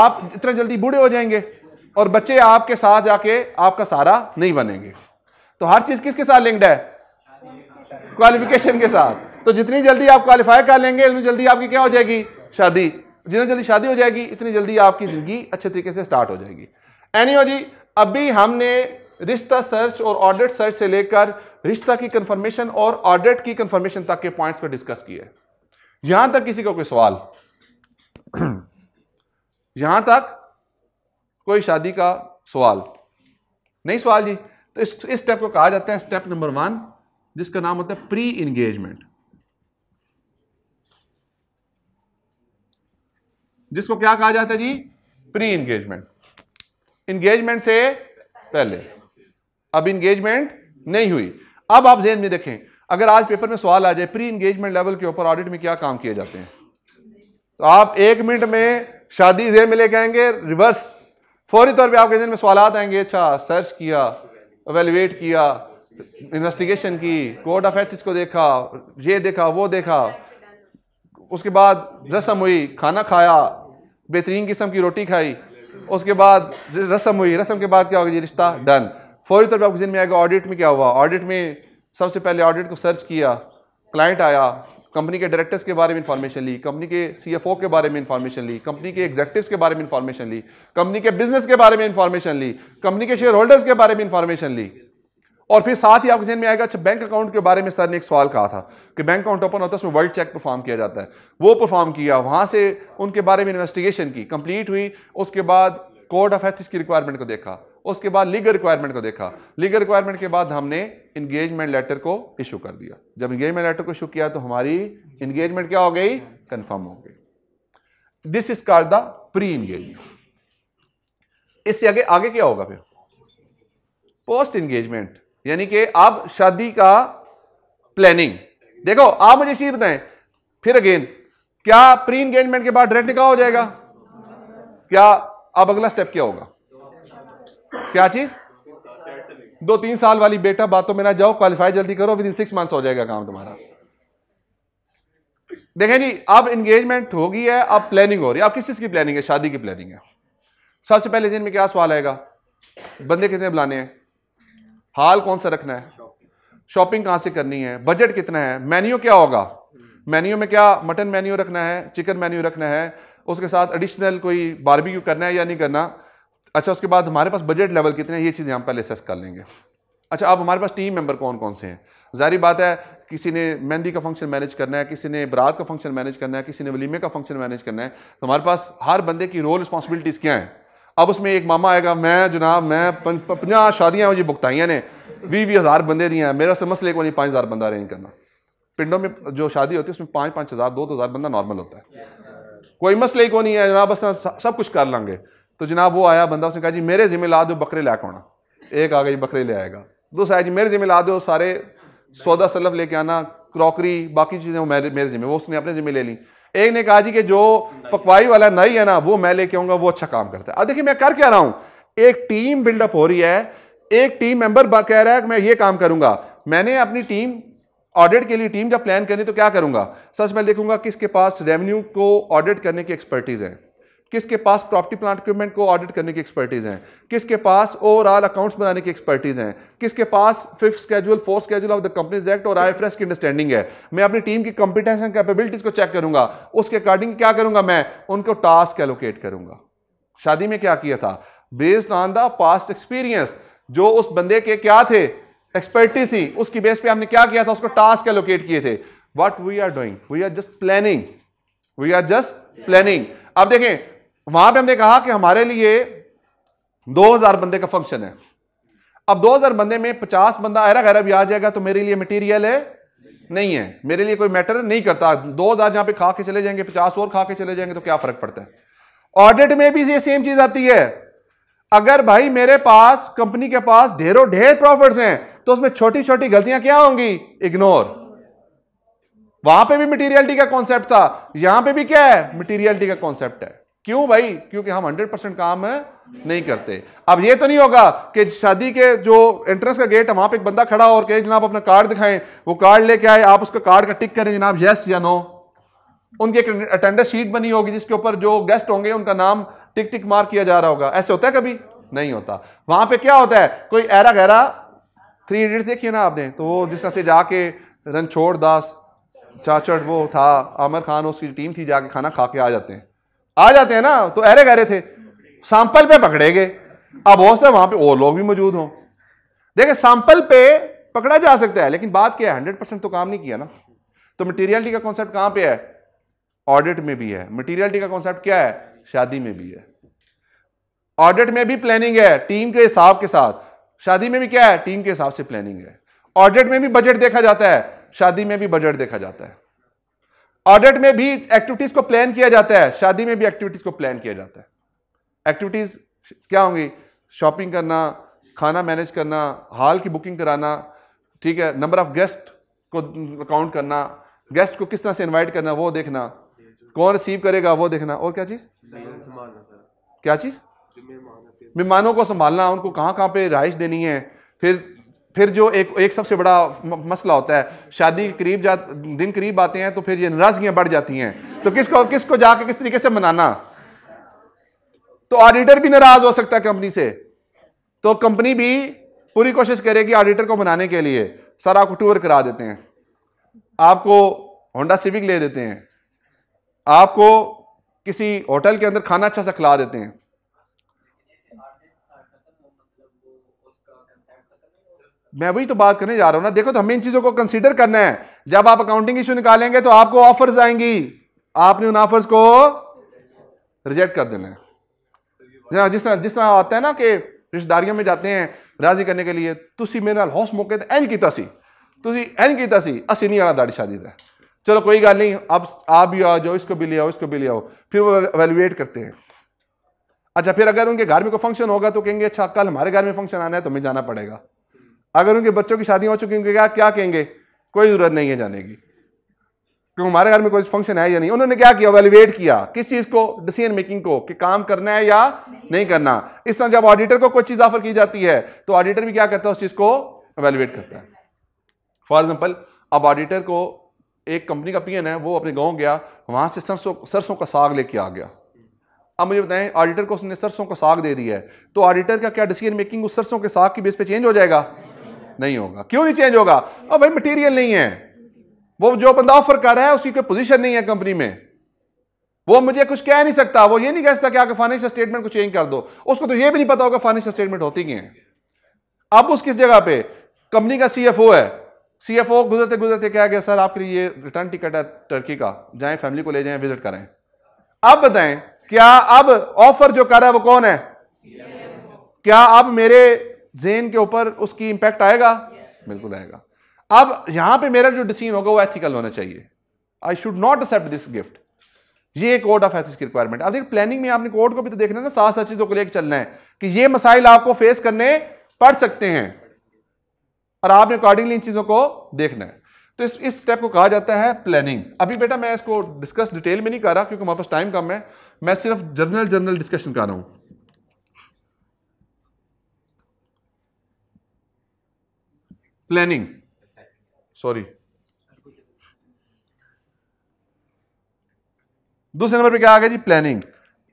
आप इतने जल्दी बूढ़े हो जाएंगे और बच्चे आपके साथ जाके आपका सारा नहीं बनेंगे तो हर चीज किसके साथ लिंक्ड है क्वालिफिकेशन के साथ तो जितनी जल्दी आप क्वालिफाई कर लेंगे उतनी जल्दी आपकी क्या हो जाएगी शादी जितनी जल्दी शादी हो जाएगी इतनी जल्दी आपकी ज़िंदगी अच्छे तरीके से स्टार्ट हो जाएगी एनी जी अभी हमने रिश्ता सर्च और ऑडिट सर्च से लेकर रिश्ता की कंफर्मेशन और ऑडिट की कंफर्मेशन तक के पॉइंट्स पर डिस्कस किए यहां तक किसी का को कोई सवाल यहां तक कोई शादी का सवाल नहीं सवाल जी तो इस इस स्टेप को कहा जाता है स्टेप नंबर वन जिसका नाम होता है प्री इंगेजमेंट जिसको क्या कहा जाता है जी प्री इंगेजमेंट इंगेजमेंट से पहले अब इंगेजमेंट नहीं हुई अब आप जेन में देखें अगर आज पेपर में सवाल आ जाए प्री इंगेजमेंट लेवल के ऊपर ऑडिट में क्या काम किए जाते हैं तो आप एक मिनट में शादी जेन में लेके आएंगे रिवर्स फौरी तौर पे आपके जेन में सवाल आएंगे अच्छा सर्च किया अवेलुएट किया इन्वेस्टिगेशन की कोर्ट ऑफ एथिक्स को देखा ये देखा वो देखा उसके बाद रस्म हुई खाना खाया बेहतरीन किस्म की रोटी खाई उसके बाद रस्म हुई रस्म के बाद क्या होगा ये रिश्ता डन फौरी तौर पर आपके दिन में आएगा ऑडिट में क्या हुआ ऑडिट में सबसे पहले ऑडिट को सर्च किया क्लाइंट आया कंपनी के डायरेक्टर्स के बारे में इंफॉर्मेशन ली कंपनी के सीएफओ के बारे में इंफॉर्मेशन ली कंपनी के एग्जेक्टिव के बारे में इंफॉर्मेशन ली कंपनी के बिजनेस के बारे में इंफॉर्मेशन ली कंपनी के शेयर होल्डर्स के बारे में इंफॉर्मेशन ली और फिर साथ ही आपके जहन में आएगा अच्छा बैंक अकाउंट के बारे में सर ने एक सवाल कहा था कि बैंक अकाउंट ओपन होता है उसमें वर्ल्ड चेक परफॉर्म किया जाता है वो परफॉर्म किया वहाँ से उनके बारे में इन्वेस्टिगेशन की कंप्लीट हुई उसके बाद कोड ऑफ एथिक्स की रिक्वायरमेंट को देखा उसके बाद लीगल रिक्वायरमेंट को देखा लीगल रिक्वायरमेंट के बाद हमने इंगेजमेंट लेटर को इशू कर दिया जब इंगेजमेंट लेटर को इशू किया तो हमारी इंगेजमेंट क्या हो गई कन्फर्म हो गई this is called the pre engagement इससे आगे आगे क्या होगा फिर पोस्ट इंगेजमेंट यानी कि अब शादी का प्लानिंग देखो आप मुझे चीज बताएं फिर अगेन क्या प्री इंगेजमेंट के बाद डायरेक्ट निकाह हो जाएगा क्या अब अगला स्टेप क्या होगा क्या चीज दो तीन साल वाली बेटा बातों में ना जाओ क्वालिफाई जल्दी करो विद इन सिक्स मंथ्स हो जाएगा काम तुम्हारा देखें जी अब एंगेजमेंट हो गई है अब प्लानिंग हो रही है अब किस चीज की प्लानिंग है शादी की प्लानिंग है सबसे पहले दिन में क्या सवाल आएगा बंदे कितने बुलाने हैं हाल कौन सा रखना है शॉपिंग कहाँ से करनी है बजट कितना है मेन्यू क्या होगा मेन्यू में क्या मटन मेन्यू रखना है चिकन मेन्यू रखना है उसके साथ एडिशनल कोई बारबेक्यू करना है या नहीं करना अच्छा उसके बाद हमारे पास बजट लेवल कितने ये चीज़ें हम पहले सेस कर लेंगे अच्छा अब हमारे पास टीम मेंबर कौन कौन से हैं जारी बात है किसी ने मेहंदी का फंक्शन मैनेज करना है किसी ने बरात का फंक्शन मैनेज करना है किसी ने वलीमे का फंक्शन मैनेज करना है तो हमारे पास हर बंदे की रोल रिस्पॉन्सिबिलिटीज़ क्या हैं अब उसमें एक मामा आएगा मैं जनाब मैं पंजा शादियाँ मुझे भुगताइया ने भी भी हज़ार बंदे दिए हैं मेरा से मसले को नहीं पाँच हज़ार बंदा अरेंज करना पिंडों में जो शादी होती है उसमें पाँच पाँच हज़ार दो दो हज़ार बंदा नॉर्मल होता है कोई मसले को नहीं है जनाब बस सब कुछ कर लेंगे तो जनाब वो आया बंदा उसने कहा जी मेरे जिम्मे ला दो बकरे लैके आना एक आ गई बकरे ले आएगा दूसरा आया जी मेरे जिम्मे ला दो सारे सौदा सलफ लेके आना क्रॉकरी बाकी चीज़ें वो मेरे मेरे जिम्मे वो उसने अपने जिम्मे ले ली एक ने कहा जी कि जो पकवाई वाला नहीं है ना वो मैं लेके आऊंगा वो अच्छा काम करता है अब देखिए मैं कर क्या रहा हूं एक टीम बिल्डअप हो रही है एक टीम मेंबर कह रहा है कि मैं ये काम करूंगा मैंने अपनी टीम ऑडिट के लिए टीम जब प्लान करनी तो क्या करूंगा सच मैं देखूंगा किसके पास रेवेन्यू को ऑडिट करने की एक्सपर्टीज है किसके पास प्रॉपर्टी प्लांट इक्विपमेंट को ऑडिट करने की एक्सपर्टीज़ है किसके पास ओवरऑल अकाउंट्स बनाने की एक्सपर्टीज़ है किसके पास fifth schedule fourth schedule of the companies act और आई की अंडरस्टैंडिंग है मैं अपनी टीम की कंपिटेंस एंड कैपेबिलिटीज को चेक करूंगा उसके अकॉर्डिंग क्या करूंगा मैं उनको टास्क एलोकेट करूंगा शादी में क्या किया था based on the past experience जो उस बंदे के क्या थे एक्सपर्टीज थी उसकी बेस पे हमने क्या किया था उसको टास्क एलोकेट किए थे what we are doing we are just planning we are just planning अब देखें वहां पे हमने कहा कि हमारे लिए 2000 बंदे का फंक्शन है अब 2000 बंदे में 50 बंदा आयरा गैरा भी आ जाएगा तो मेरे लिए मटेरियल है नहीं है मेरे लिए कोई मैटर नहीं करता 2000 जहां पर खा के चले जाएंगे 50 और खा के चले जाएंगे तो क्या फर्क पड़ता है ऑडिट में भी ये सेम चीज आती है अगर भाई मेरे पास कंपनी के पास ढेरों ढेर प्रॉफिट्स हैं तो उसमें छोटी छोटी गलतियां क्या होंगी इग्नोर वहां पे भी मटीरियलिटी का कॉन्सेप्ट था यहां पे भी क्या है मटीरियलिटी का कॉन्सेप्ट है क्यों भाई क्योंकि हम 100 परसेंट काम है नहीं करते अब ये तो नहीं होगा कि शादी के जो एंट्रेंस का गेट है वहां पे एक बंदा खड़ा हो और कहे जनाब अपना कार्ड दिखाएं वो कार्ड लेके आए आप उसका कार्ड का टिक करें जनाब यस या नो उनकी एक अटेंडर शीट बनी होगी जिसके ऊपर जो गेस्ट होंगे उनका नाम टिक टिक मार किया जा रहा होगा ऐसे होता है कभी नहीं होता वहां पर क्या होता है कोई ऐरा गहरा थ्री इडियट्स देखिए ना आपने तो वो जिस तरह से जाके रनछोड़ दास चाचड़ वो था आमिर खान उसकी टीम थी जाके खाना खा के आ जाते हैं आ जाते हैं ना तो अरे कह रहे थे सैंपल पे पकड़े गए अब हो सकता वहां पे और लोग भी मौजूद हों देखे सैंपल पे पकड़ा जा सकता है लेकिन बात क्या है हंड्रेड परसेंट तो काम नहीं किया ना तो मटीरियलिटी का कॉन्सेप्ट कहां पे है ऑडिट में भी है मटीरियलिटी का कॉन्सेप्ट क्या है शादी में भी है ऑडिट में भी प्लानिंग है टीम के हिसाब के साथ शादी में भी क्या है टीम के हिसाब से प्लानिंग है ऑडिट में भी बजट देखा जाता है शादी में भी बजट देखा जाता है ऑडिट में भी एक्टिविटीज को प्लान किया जाता है शादी में भी एक्टिविटीज को प्लान किया जाता है एक्टिविटीज क्या होंगी शॉपिंग करना खाना मैनेज करना हॉल की बुकिंग कराना ठीक है नंबर ऑफ गेस्ट को काउंट करना गेस्ट को किस तरह से इनवाइट करना वो देखना कौन रिसीव करेगा वो देखना और क्या चीज क्या चीज मेहमानों को संभालना उनको कहाँ कहाँ पे रहाइश देनी है फिर फिर जो एक एक सबसे बड़ा मसला होता है शादी करीब जा दिन करीब आते हैं तो फिर ये नाराजगियां बढ़ जाती हैं तो किसको किसको जाके किस तरीके से मनाना तो ऑडिटर भी नाराज हो सकता है कंपनी से तो कंपनी भी पूरी कोशिश करेगी ऑडिटर को मनाने के लिए सर आपको टूर करा देते हैं आपको होंडा सिविक ले देते हैं आपको किसी होटल के अंदर खाना अच्छा सा खिला देते हैं मैं वही तो बात करने जा रहा हूं ना देखो तो हमें इन चीजों को कंसीडर करना है जब आप अकाउंटिंग इशू निकालेंगे तो आपको ऑफर्स आएंगी आपने उन ऑफर्स को रिजेक्ट कर देना है जिस तरह जिस तरह आता है ना कि रिश्तेदारियों में जाते हैं राजी करने के लिए तुसी मेरे ਨਾਲ हौस मौके तो एन किया एन किया असी नहीं आना दाड़ी शादी का चलो कोई गल नहीं अब आप भी आ जाओ इसको भी ले आओ इसको भी ले आओ फिर वो एवेलुएट करते हैं अच्छा फिर अगर उनके घर में कोई फंक्शन होगा तो कहेंगे अच्छा कल हमारे घर में फंक्शन आना है तो हमें जाना पड़ेगा अगर उनके बच्चों की शादी हो चुकी उनके क्या क्या कहेंगे कोई ज़रूरत नहीं है जाने की क्योंकि हमारे घर में कोई फंक्शन है या नहीं उन्होंने क्या किया वेलिवेट किया किस चीज़ को डिसीजन मेकिंग को कि काम करना है या नहीं, नहीं करना इस समय जब ऑडिटर को कोई चीज़ ऑफर की जाती है तो ऑडिटर भी क्या करता है उस चीज़ को वेलिवेट करता है फॉर एग्जाम्पल अब ऑडिटर को एक कंपनी का पीएन है वो अपने गाँव गया वहां से सरसों सरसों का साग लेके आ गया अब मुझे बताएं ऑडिटर को उसने सरसों का साग दे दिया है तो ऑडिटर का क्या डिसीजन मेकिंग उस सरसों के साग की बेस पे चेंज हो जाएगा नहीं होगा क्यों नहीं चेंज होगा अब भाई मटेरियल नहीं है वो जो बंदा ऑफर कर रहा है उसकी कोई पोजीशन नहीं है कंपनी में वो मुझे कुछ कह नहीं सकता वो ये नहीं कह सकता कि आगे फाइनेंशियल स्टेटमेंट को चेंज कर दो उसको तो ये भी नहीं पता होगा फाइनेंशियल स्टेटमेंट होती क्या है अब उस किस जगह पे कंपनी का सी है सी गुजरते गुजरते क्या गया सर आपके लिए रिटर्न टिकट है टर्की का जाए फैमिली को ले जाए विजिट करें अब बताएं क्या अब ऑफर जो कर रहा है वो कौन है क्या आप मेरे जेन के ऊपर उसकी इंपैक्ट आएगा yes. बिल्कुल आएगा अब यहां पे मेरा जो डिसीजन होगा वो एथिकल होना चाहिए I should not accept this gift ये कोड ऑफ एथिक्स की रिक्वायरमेंट अब देखिए प्लानिंग में आपने कोड को भी तो देखना है ना सात सात चीजों को लेकर चलना है कि ये मसाइल आपको फेस करने पड़ सकते हैं और आपने अकॉर्डिंगली इन चीजों को देखना है तो इस इस स्टेप को कहा जाता है प्लानिंग अभी बेटा मैं इसको डिस्कस डिटेल में नहीं कर रहा क्योंकि हमारे पास टाइम कम है मैं सिर्फ जर्नल जर्नल डिस्कशन कर रहा हूं प्लानिंग सॉरी दूसरे नंबर पे क्या आ गया जी प्लानिंग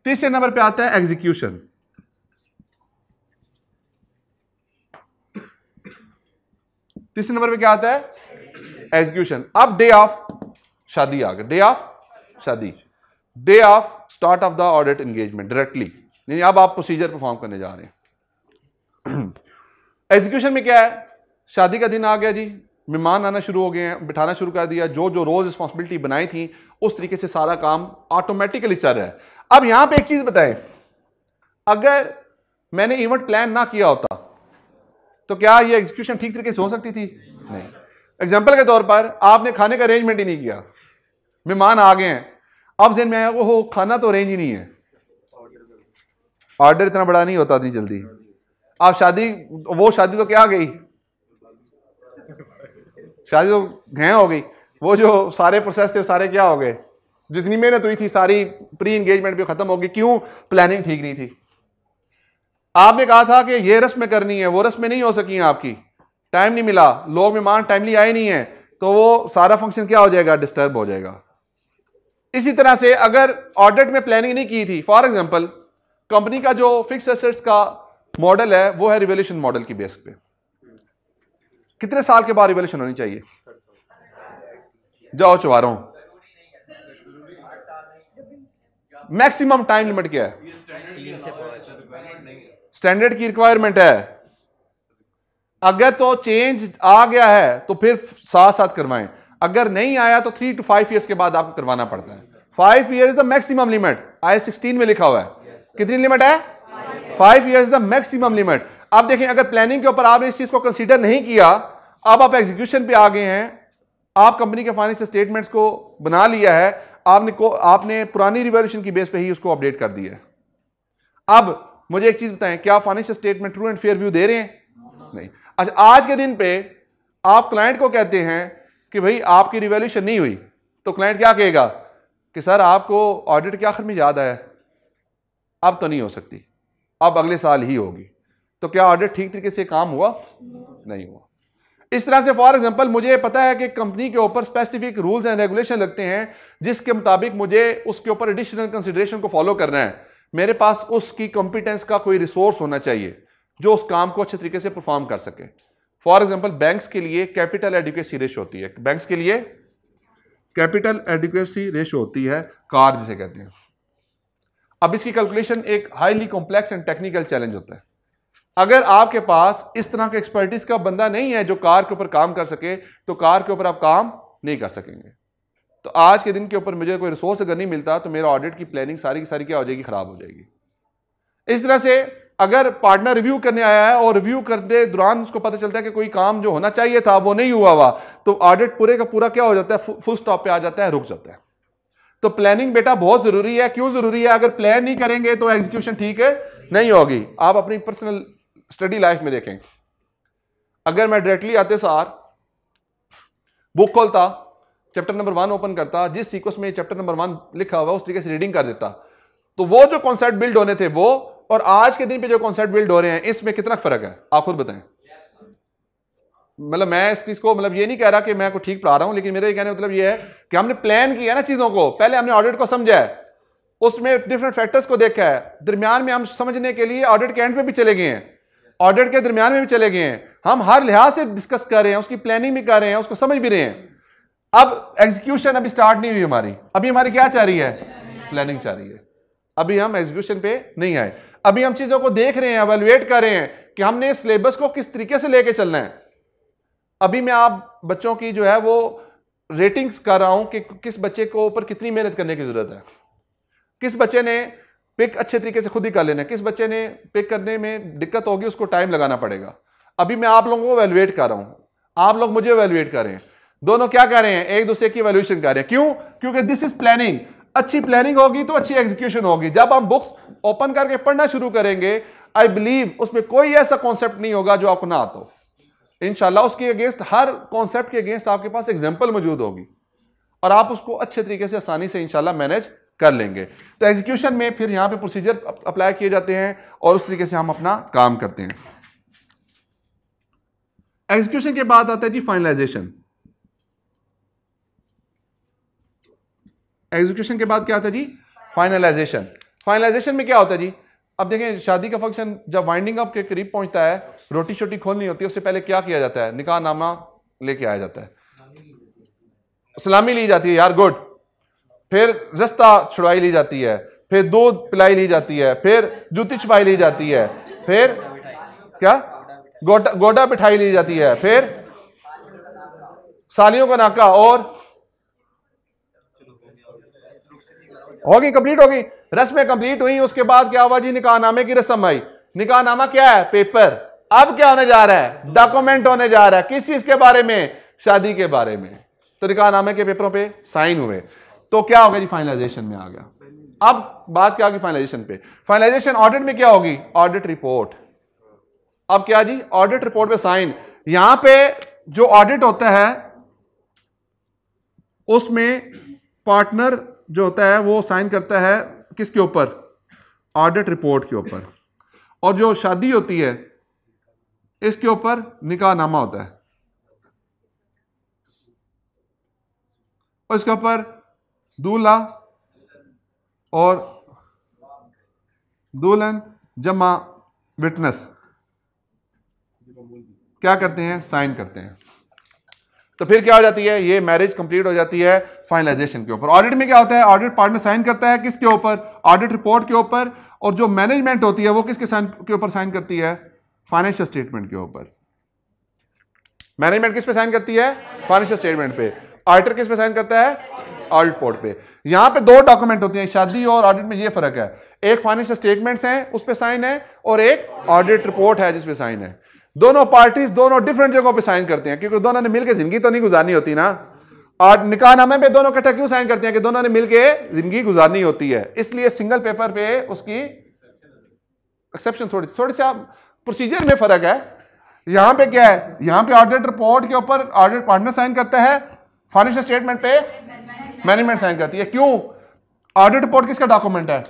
तीसरे नंबर पे आता है एग्जीक्यूशन तीसरे नंबर पे क्या आता है एग्जीक्यूशन अब डे ऑफ शादी आ गया डे ऑफ शादी day of start of the audit engagement directly यानी अब आप प्रोसीजर परफॉर्म करने जा रहे हैं एग्जीक्यूशन में क्या है शादी का दिन आ गया जी मेहमान आना शुरू हो गए हैं बिठाना शुरू कर दिया जो जो रोज रिस्पॉन्सिबिलिटी बनाई थी उस तरीके से सारा काम ऑटोमेटिकली चल रहा है अब यहां पे एक चीज बताएं अगर मैंने इवेंट प्लान ना किया होता तो क्या ये एग्जीक्यूशन ठीक तरीके से हो सकती थी नहीं एग्जाम्पल के तौर पर आपने खाने का अरेंजमेंट ही नहीं किया मेहमान आ गए हैं अब जिन में आया ओहो खाना तो अरेंज ही नहीं है ऑर्डर इतना बड़ा नहीं होता इतनी जल्दी आप शादी वो शादी तो क्या गई शादी तो घे हो गई वो जो सारे प्रोसेस थे सारे क्या हो गए जितनी मेहनत हुई थी सारी प्री इंगेजमेंट भी खत्म हो गई क्यों प्लानिंग ठीक नहीं थी आपने कहा था कि ये रस्में करनी है वो रस्में नहीं हो सकी हैं आपकी टाइम नहीं मिला लोग मेहमान टाइमली आए नहीं है तो वो सारा फंक्शन क्या हो जाएगा डिस्टर्ब हो जाएगा इसी तरह से अगर ऑडिट में प्लानिंग नहीं की थी फॉर एग्जाम्पल कंपनी का जो फिक्स एसेट्स का मॉडल है वो है रिवोल्यूशन मॉडल की बेस पे कितने साल के बाद रिवोल्यूशन होनी चाहिए जाओ चुबारो मैक्सिमम टाइम लिमिट क्या है स्टैंडर्ड की रिक्वायरमेंट है अगर तो चेंज आ गया है तो फिर साथ साथ करवाएं अगर नहीं आया तो थ्री टू फाइव ईयर्स के बाद आपको करवाना पड़ता है five year is the maximum limit I sixteen में लिखा हुआ है yes, कितनी लिमिट है five year is the maximum limit अब देखें अगर प्लानिंग के ऊपर आपने इस चीज को कंसीडर नहीं किया अब आप एग्जीक्यूशन पे आ गए हैं आप कंपनी के फाइनेंशियल स्टेटमेंट्स को बना लिया है आपने को आपने पुरानी रिवॉल्यूशन की बेस पे ही उसको अपडेट कर दिया है अब मुझे एक चीज बताएं क्या financial statement true and fair view दे रहे हैं नहीं अच्छा आज के दिन पे आप क्लाइंट को कहते हैं कि भाई आपकी रिवॉल्यूशन नहीं हुई तो क्लाइंट क्या कहेगा कि सर आपको ऑडिट के आखिर में याद आया अब तो नहीं हो सकती अब अगले साल ही होगी तो क्या ऑर्डर ठीक तरीके से काम हुआ नहीं हुआ इस तरह से फॉर एग्जांपल मुझे पता है कि कंपनी के ऊपर स्पेसिफिक रूल्स एंड रेगुलेशन लगते हैं जिसके मुताबिक मुझे उसके ऊपर एडिशनल कंसिडरेशन को फॉलो करना है मेरे पास उसकी कॉम्पिटेंस का कोई रिसोर्स होना चाहिए जो उस काम को अच्छे तरीके से परफॉर्म कर सके फॉर एग्जाम्पल बैंक्स के लिए कैपिटल एडुकेसी रेश होती है बैंक्स के लिए कैपिटल एडुकेसी रेश होती है कार जिसे कहते हैं अब इसकी कैलकुलेशन एक highly complex and technical challenge होता है अगर आपके पास इस तरह के एक्सपर्टीज का बंदा नहीं है जो कार के ऊपर काम कर सके तो कार के ऊपर आप काम नहीं कर सकेंगे तो आज के दिन के ऊपर मुझे कोई रिसोर्स अगर नहीं मिलता तो मेरा ऑडिट की प्लानिंग सारी की सारी क्या हो जाएगी खराब हो जाएगी इस तरह से अगर पार्टनर रिव्यू करने आया है और रिव्यू करते दौरान उसको पता चलता है कि कोई काम जो होना चाहिए था वो नहीं हुआ हुआ तो ऑडिट पूरे का पूरा क्या हो जाता है फुल स्टॉप पे आ जाता है रुक जाता है तो प्लानिंग बेटा बहुत जरूरी है क्यों जरूरी है अगर प्लान नहीं करेंगे तो एग्जीक्यूशन ठीक है नहीं होगी आप अपनी पर्सनल स्टडी लाइफ में देखें अगर मैं डायरेक्टली आते सार बुक खोलता चैप्टर नंबर वन ओपन करता जिस सीक्वेंस में चैप्टर नंबर वन लिखा हुआ उस तरीके से रीडिंग कर देता तो वो जो कॉन्सेप्ट बिल्ड होने थे वो और आज के दिन पे जो कॉन्सेप्ट बिल्ड हो रहे हैं इसमें कितना फर्क है आप खुद बताएं मतलब मैं इस चीज को मतलब ये नहीं कह रहा कि मैं ठीक पढ़ा रहा हूं लेकिन मेरा ये कहने मतलब ये है कि हमने प्लान किया ना चीजों को पहले हमने ऑडिट को समझा है उसमें डिफरेंट फैक्टर्स को देखा है दरमियान में हम समझने के लिए ऑडिट के एंड पे भी चले गए हैं ऑडिट के दरमियान में भी चले गए हैं हम हर लिहाज से डिस्कस कर रहे हैं उसकी प्लानिंग भी कर रहे हैं उसको समझ भी रहे हैं अब एग्जीक्यूशन अभी स्टार्ट नहीं हुई हमारी अभी हमारी क्या चाह रही है प्लानिंग चाह रही है अभी हम एग्जीक्यूशन पे नहीं आए अभी हम चीजों को देख रहे हैं अवेलुएट कर रहे हैं कि हमने सिलेबस को किस तरीके से लेके चलना है अभी मैं आप बच्चों की जो है वो रेटिंग्स कर रहा हूं कि किस बच्चे को ऊपर कितनी मेहनत करने की जरूरत है किस बच्चे ने पिक अच्छे तरीके से खुद ही कर लेना किस बच्चे ने पिक करने में दिक्कत होगी उसको टाइम लगाना पड़ेगा अभी मैं आप लोगों को वैल्यूएट कर रहा हूं आप लोग मुझे वैल्यूएट करें दोनों क्या कर रहे हैं एक दूसरे की वैल्यूएशन कर रहे हैं क्यों क्योंकि दिस इज प्लानिंग अच्छी प्लानिंग होगी तो अच्छी एग्जीक्यूशन होगी जब हम बुक्स ओपन करके पढ़ना शुरू करेंगे आई बिलीव उसमें कोई ऐसा कॉन्सेप्ट नहीं होगा जो आपको ना आता हो इनशाला उसके अगेंस्ट हर कॉन्सेप्ट के अगेंस्ट आपके पास एग्जाम्पल मौजूद होगी और आप उसको अच्छे तरीके से आसानी से इनशाला मैनेज कर लेंगे तो एग्जीक्यूशन में फिर यहां पे प्रोसीजर अप्लाई किए जाते हैं और उस तरीके से हम अपना काम करते हैं एग्जीक्यूशन के बाद आता है जी फाइनलाइजेशन एग्जीक्यूशन के बाद क्या आता है जी फाइनलाइजेशन फाइनलाइजेशन में क्या होता है जी अब देखें शादी का फंक्शन जब वाइंडिंग अप के करीब पहुंचता है रोटी शोटी खोलनी होती है उससे पहले क्या किया जाता है निकाह नामा लेके आया जाता है सलामी ली जाती है यार गुड फिर रस्ता छुड़ाई ली जाती है फिर दूध पिलाई ली जाती है फिर जूती छुपाई ली जाती है फिर क्या गोटा गोडा बिठाई ली जाती है फिर सालियों का नाका और होगी कंप्लीट होगी रस्में कंप्लीट हुई उसके बाद क्या हुआ जी निकाहनामे की रस्म आई निकाहनामा क्या है पेपर अब क्या होने जा रहा है डॉक्यूमेंट होने जा रहा है किस चीज के बारे में शादी के बारे में तो निकाहनामे के पेपरों पे साइन हुए तो क्या हो गया जी फाइनलाइजेशन में आ गया अब बात क्या होगी फाइनलाइजेशन पे फाइनलाइजेशन ऑडिट में क्या होगी ऑडिट रिपोर्ट अब क्या जी ऑडिट रिपोर्ट पे साइन यहां पे जो ऑडिट होता है उसमें पार्टनर जो होता है वो साइन करता है किसके ऊपर ऑडिट रिपोर्ट के ऊपर और जो शादी होती है इसके ऊपर निकाहनामा होता है और इसके ऊपर दूल्हा और दुल्हन जमा विटनेस क्या करते हैं साइन करते हैं तो फिर क्या हो जाती है ये मैरिज कंप्लीट हो जाती है फाइनलाइजेशन के ऊपर ऑडिट में क्या होता है ऑडिट पार्टनर साइन करता है किसके ऊपर ऑडिट रिपोर्ट के ऊपर और जो मैनेजमेंट होती है वो किसके साइन के ऊपर साइन करती है फाइनेंशियल स्टेटमेंट के ऊपर मैनेजमेंट किस पे साइन करती है फाइनेंशियल स्टेटमेंट पे ऑडिटर किस पे साइन करता है ऑडिट पोर्ट पे यहां पे दो डॉक्यूमेंट होते हैं शादी और ऑडिट में ये फर्क है एक फाइनेंशियल स्टेटमेंट्स हैं उस पर साइन है और एक ऑडिट रिपोर्ट है जिसपे साइन है दोनों पार्टीज दोनों डिफरेंट जगहों पे साइन करते हैं क्योंकि दोनों ने मिलकर जिंदगी तो नहीं गुजारनी होती ना और निकाहनामे पे दोनों इकट्ठा क्यों साइन करते हैं कि दोनों ने मिलकर जिंदगी गुजारनी होती है इसलिए सिंगल पेपर पे उसकी एक्सेप्शन थोड़ी थोड़ी सा प्रोसीजर में फर्क है यहां पे क्या है यहां पे ऑडिट रिपोर्ट के ऊपर ऑडिट पार्टनर साइन करता है फाइनेंशियल स्टेटमेंट पे मैनेजमेंट साइन करती है क्यों ऑडिट रिपोर्ट किसका डॉक्यूमेंट है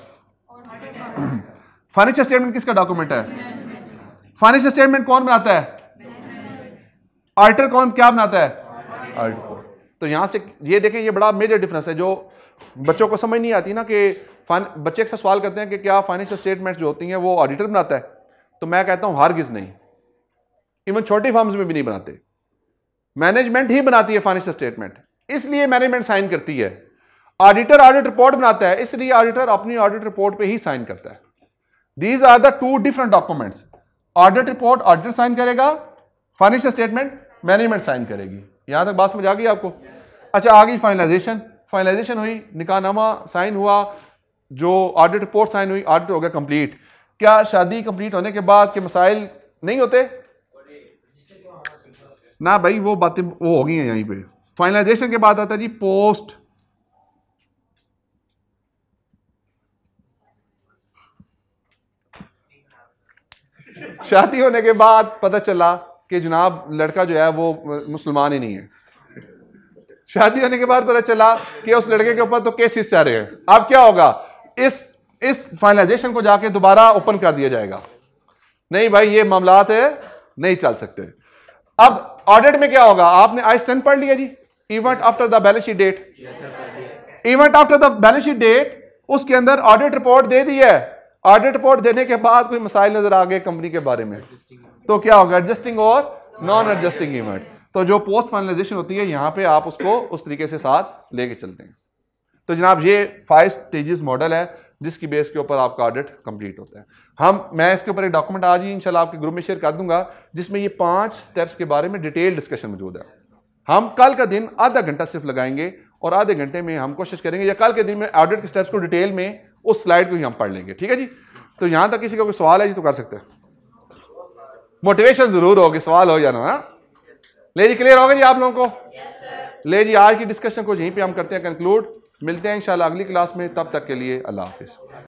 फाइनेंशियल स्टेटमेंट किसका डॉक्यूमेंट है फाइनेंशियल स्टेटमेंट कौन बनाता है ऑडिटर कौन क्या बनाता है तो यहां से ये देखें ये बड़ा मेजर डिफरेंस है जो बच्चों को समझ नहीं आती ना कि बच्चे अक्सर सवाल करते हैं कि क्या फाइनेंशियल स्टेटमेंट जो होती हैं वो ऑडिटर बनाता है तो मैं कहता हूं गिज नहीं इवन छोटी फॉर्म्स में भी नहीं बनाते मैनेजमेंट ही बनाती है फाइनेंशियल स्टेटमेंट इसलिए मैनेजमेंट साइन करती है ऑडिटर ऑडिट रिपोर्ट बनाता है इसलिए ऑडिटर अपनी ऑडिट रिपोर्ट पे ही साइन करता है these are the two different documents audit report auditor sign करेगा फाइनेंशियल स्टेटमेंट मैनेजमेंट साइन करेगी यहां तक बात समझ आ गई आपको अच्छा आ गई फाइनलाइजेशन फाइनलाइजेशन हुई निकाहनामा साइन हुआ जो ऑडिट रिपोर्ट साइन हुई ऑडिट हो गया कंप्लीट क्या शादी कंप्लीट होने के बाद के मसाइल नहीं होते ना भाई वो बातें वो हो गई हैं यहीं पे फाइनलाइजेशन के बाद आता है जी पोस्ट शादी होने के बाद पता चला कि जनाब लड़का जो है वो मुसलमान ही नहीं है शादी होने के बाद पता चला कि उस लड़के के ऊपर तो केसेस चल रहे हैं अब क्या होगा इस इस फाइनलाइजेशन को जाके दोबारा ओपन कर दिया जाएगा नहीं भाई ये मामला है नहीं चल सकते अब ऑडिट में क्या होगा आपने आई स्टैंड पढ़ लिया जी event after the balance sheet date event after the balance sheet date उसके अंदर ऑडिट रिपोर्ट दे दी है ऑडिट रिपोर्ट देने के बाद कोई मसाइल नजर आ गए कंपनी के बारे में तो क्या होगा एडजस्टिंग और नॉन एडजस्टिंग इवेंट तो जो पोस्ट फाइनलाइजेशन होती है यहां पे आप उसको उस तरीके से साथ लेके चलते हैं तो जनाब ये फाइव स्टेजेस मॉडल है जिसकी बेस के ऊपर आपका ऑडिट कंप्लीट होता है हम मैं इसके ऊपर एक डॉक्यूमेंट आज ही इंशाल्लाह आपके ग्रुप में शेयर कर दूंगा जिसमें ये पांच स्टेप्स के बारे में डिटेल डिस्कशन मौजूद है हम कल का दिन आधा घंटा सिर्फ लगाएंगे और आधे घंटे में हम कोशिश करेंगे या कल के दिन में ऑडिट के स्टेप्स को डिटेल में उस स्लाइड को ही हम पढ़ लेंगे ठीक है जी तो यहाँ तक किसी का कोई सवाल है जी तो कर सकते हैं मोटिवेशन जरूर होगी सवाल हो या ना हाँ? ले जी क्लियर होगा जी आप लोगों को ले जी आज की डिस्कशन को यहीं पर हम करते हैं कंक्लूड मिलते हैं इंशाल्लाह अगली क्लास में तब तक के लिए अल्लाह हाफिज़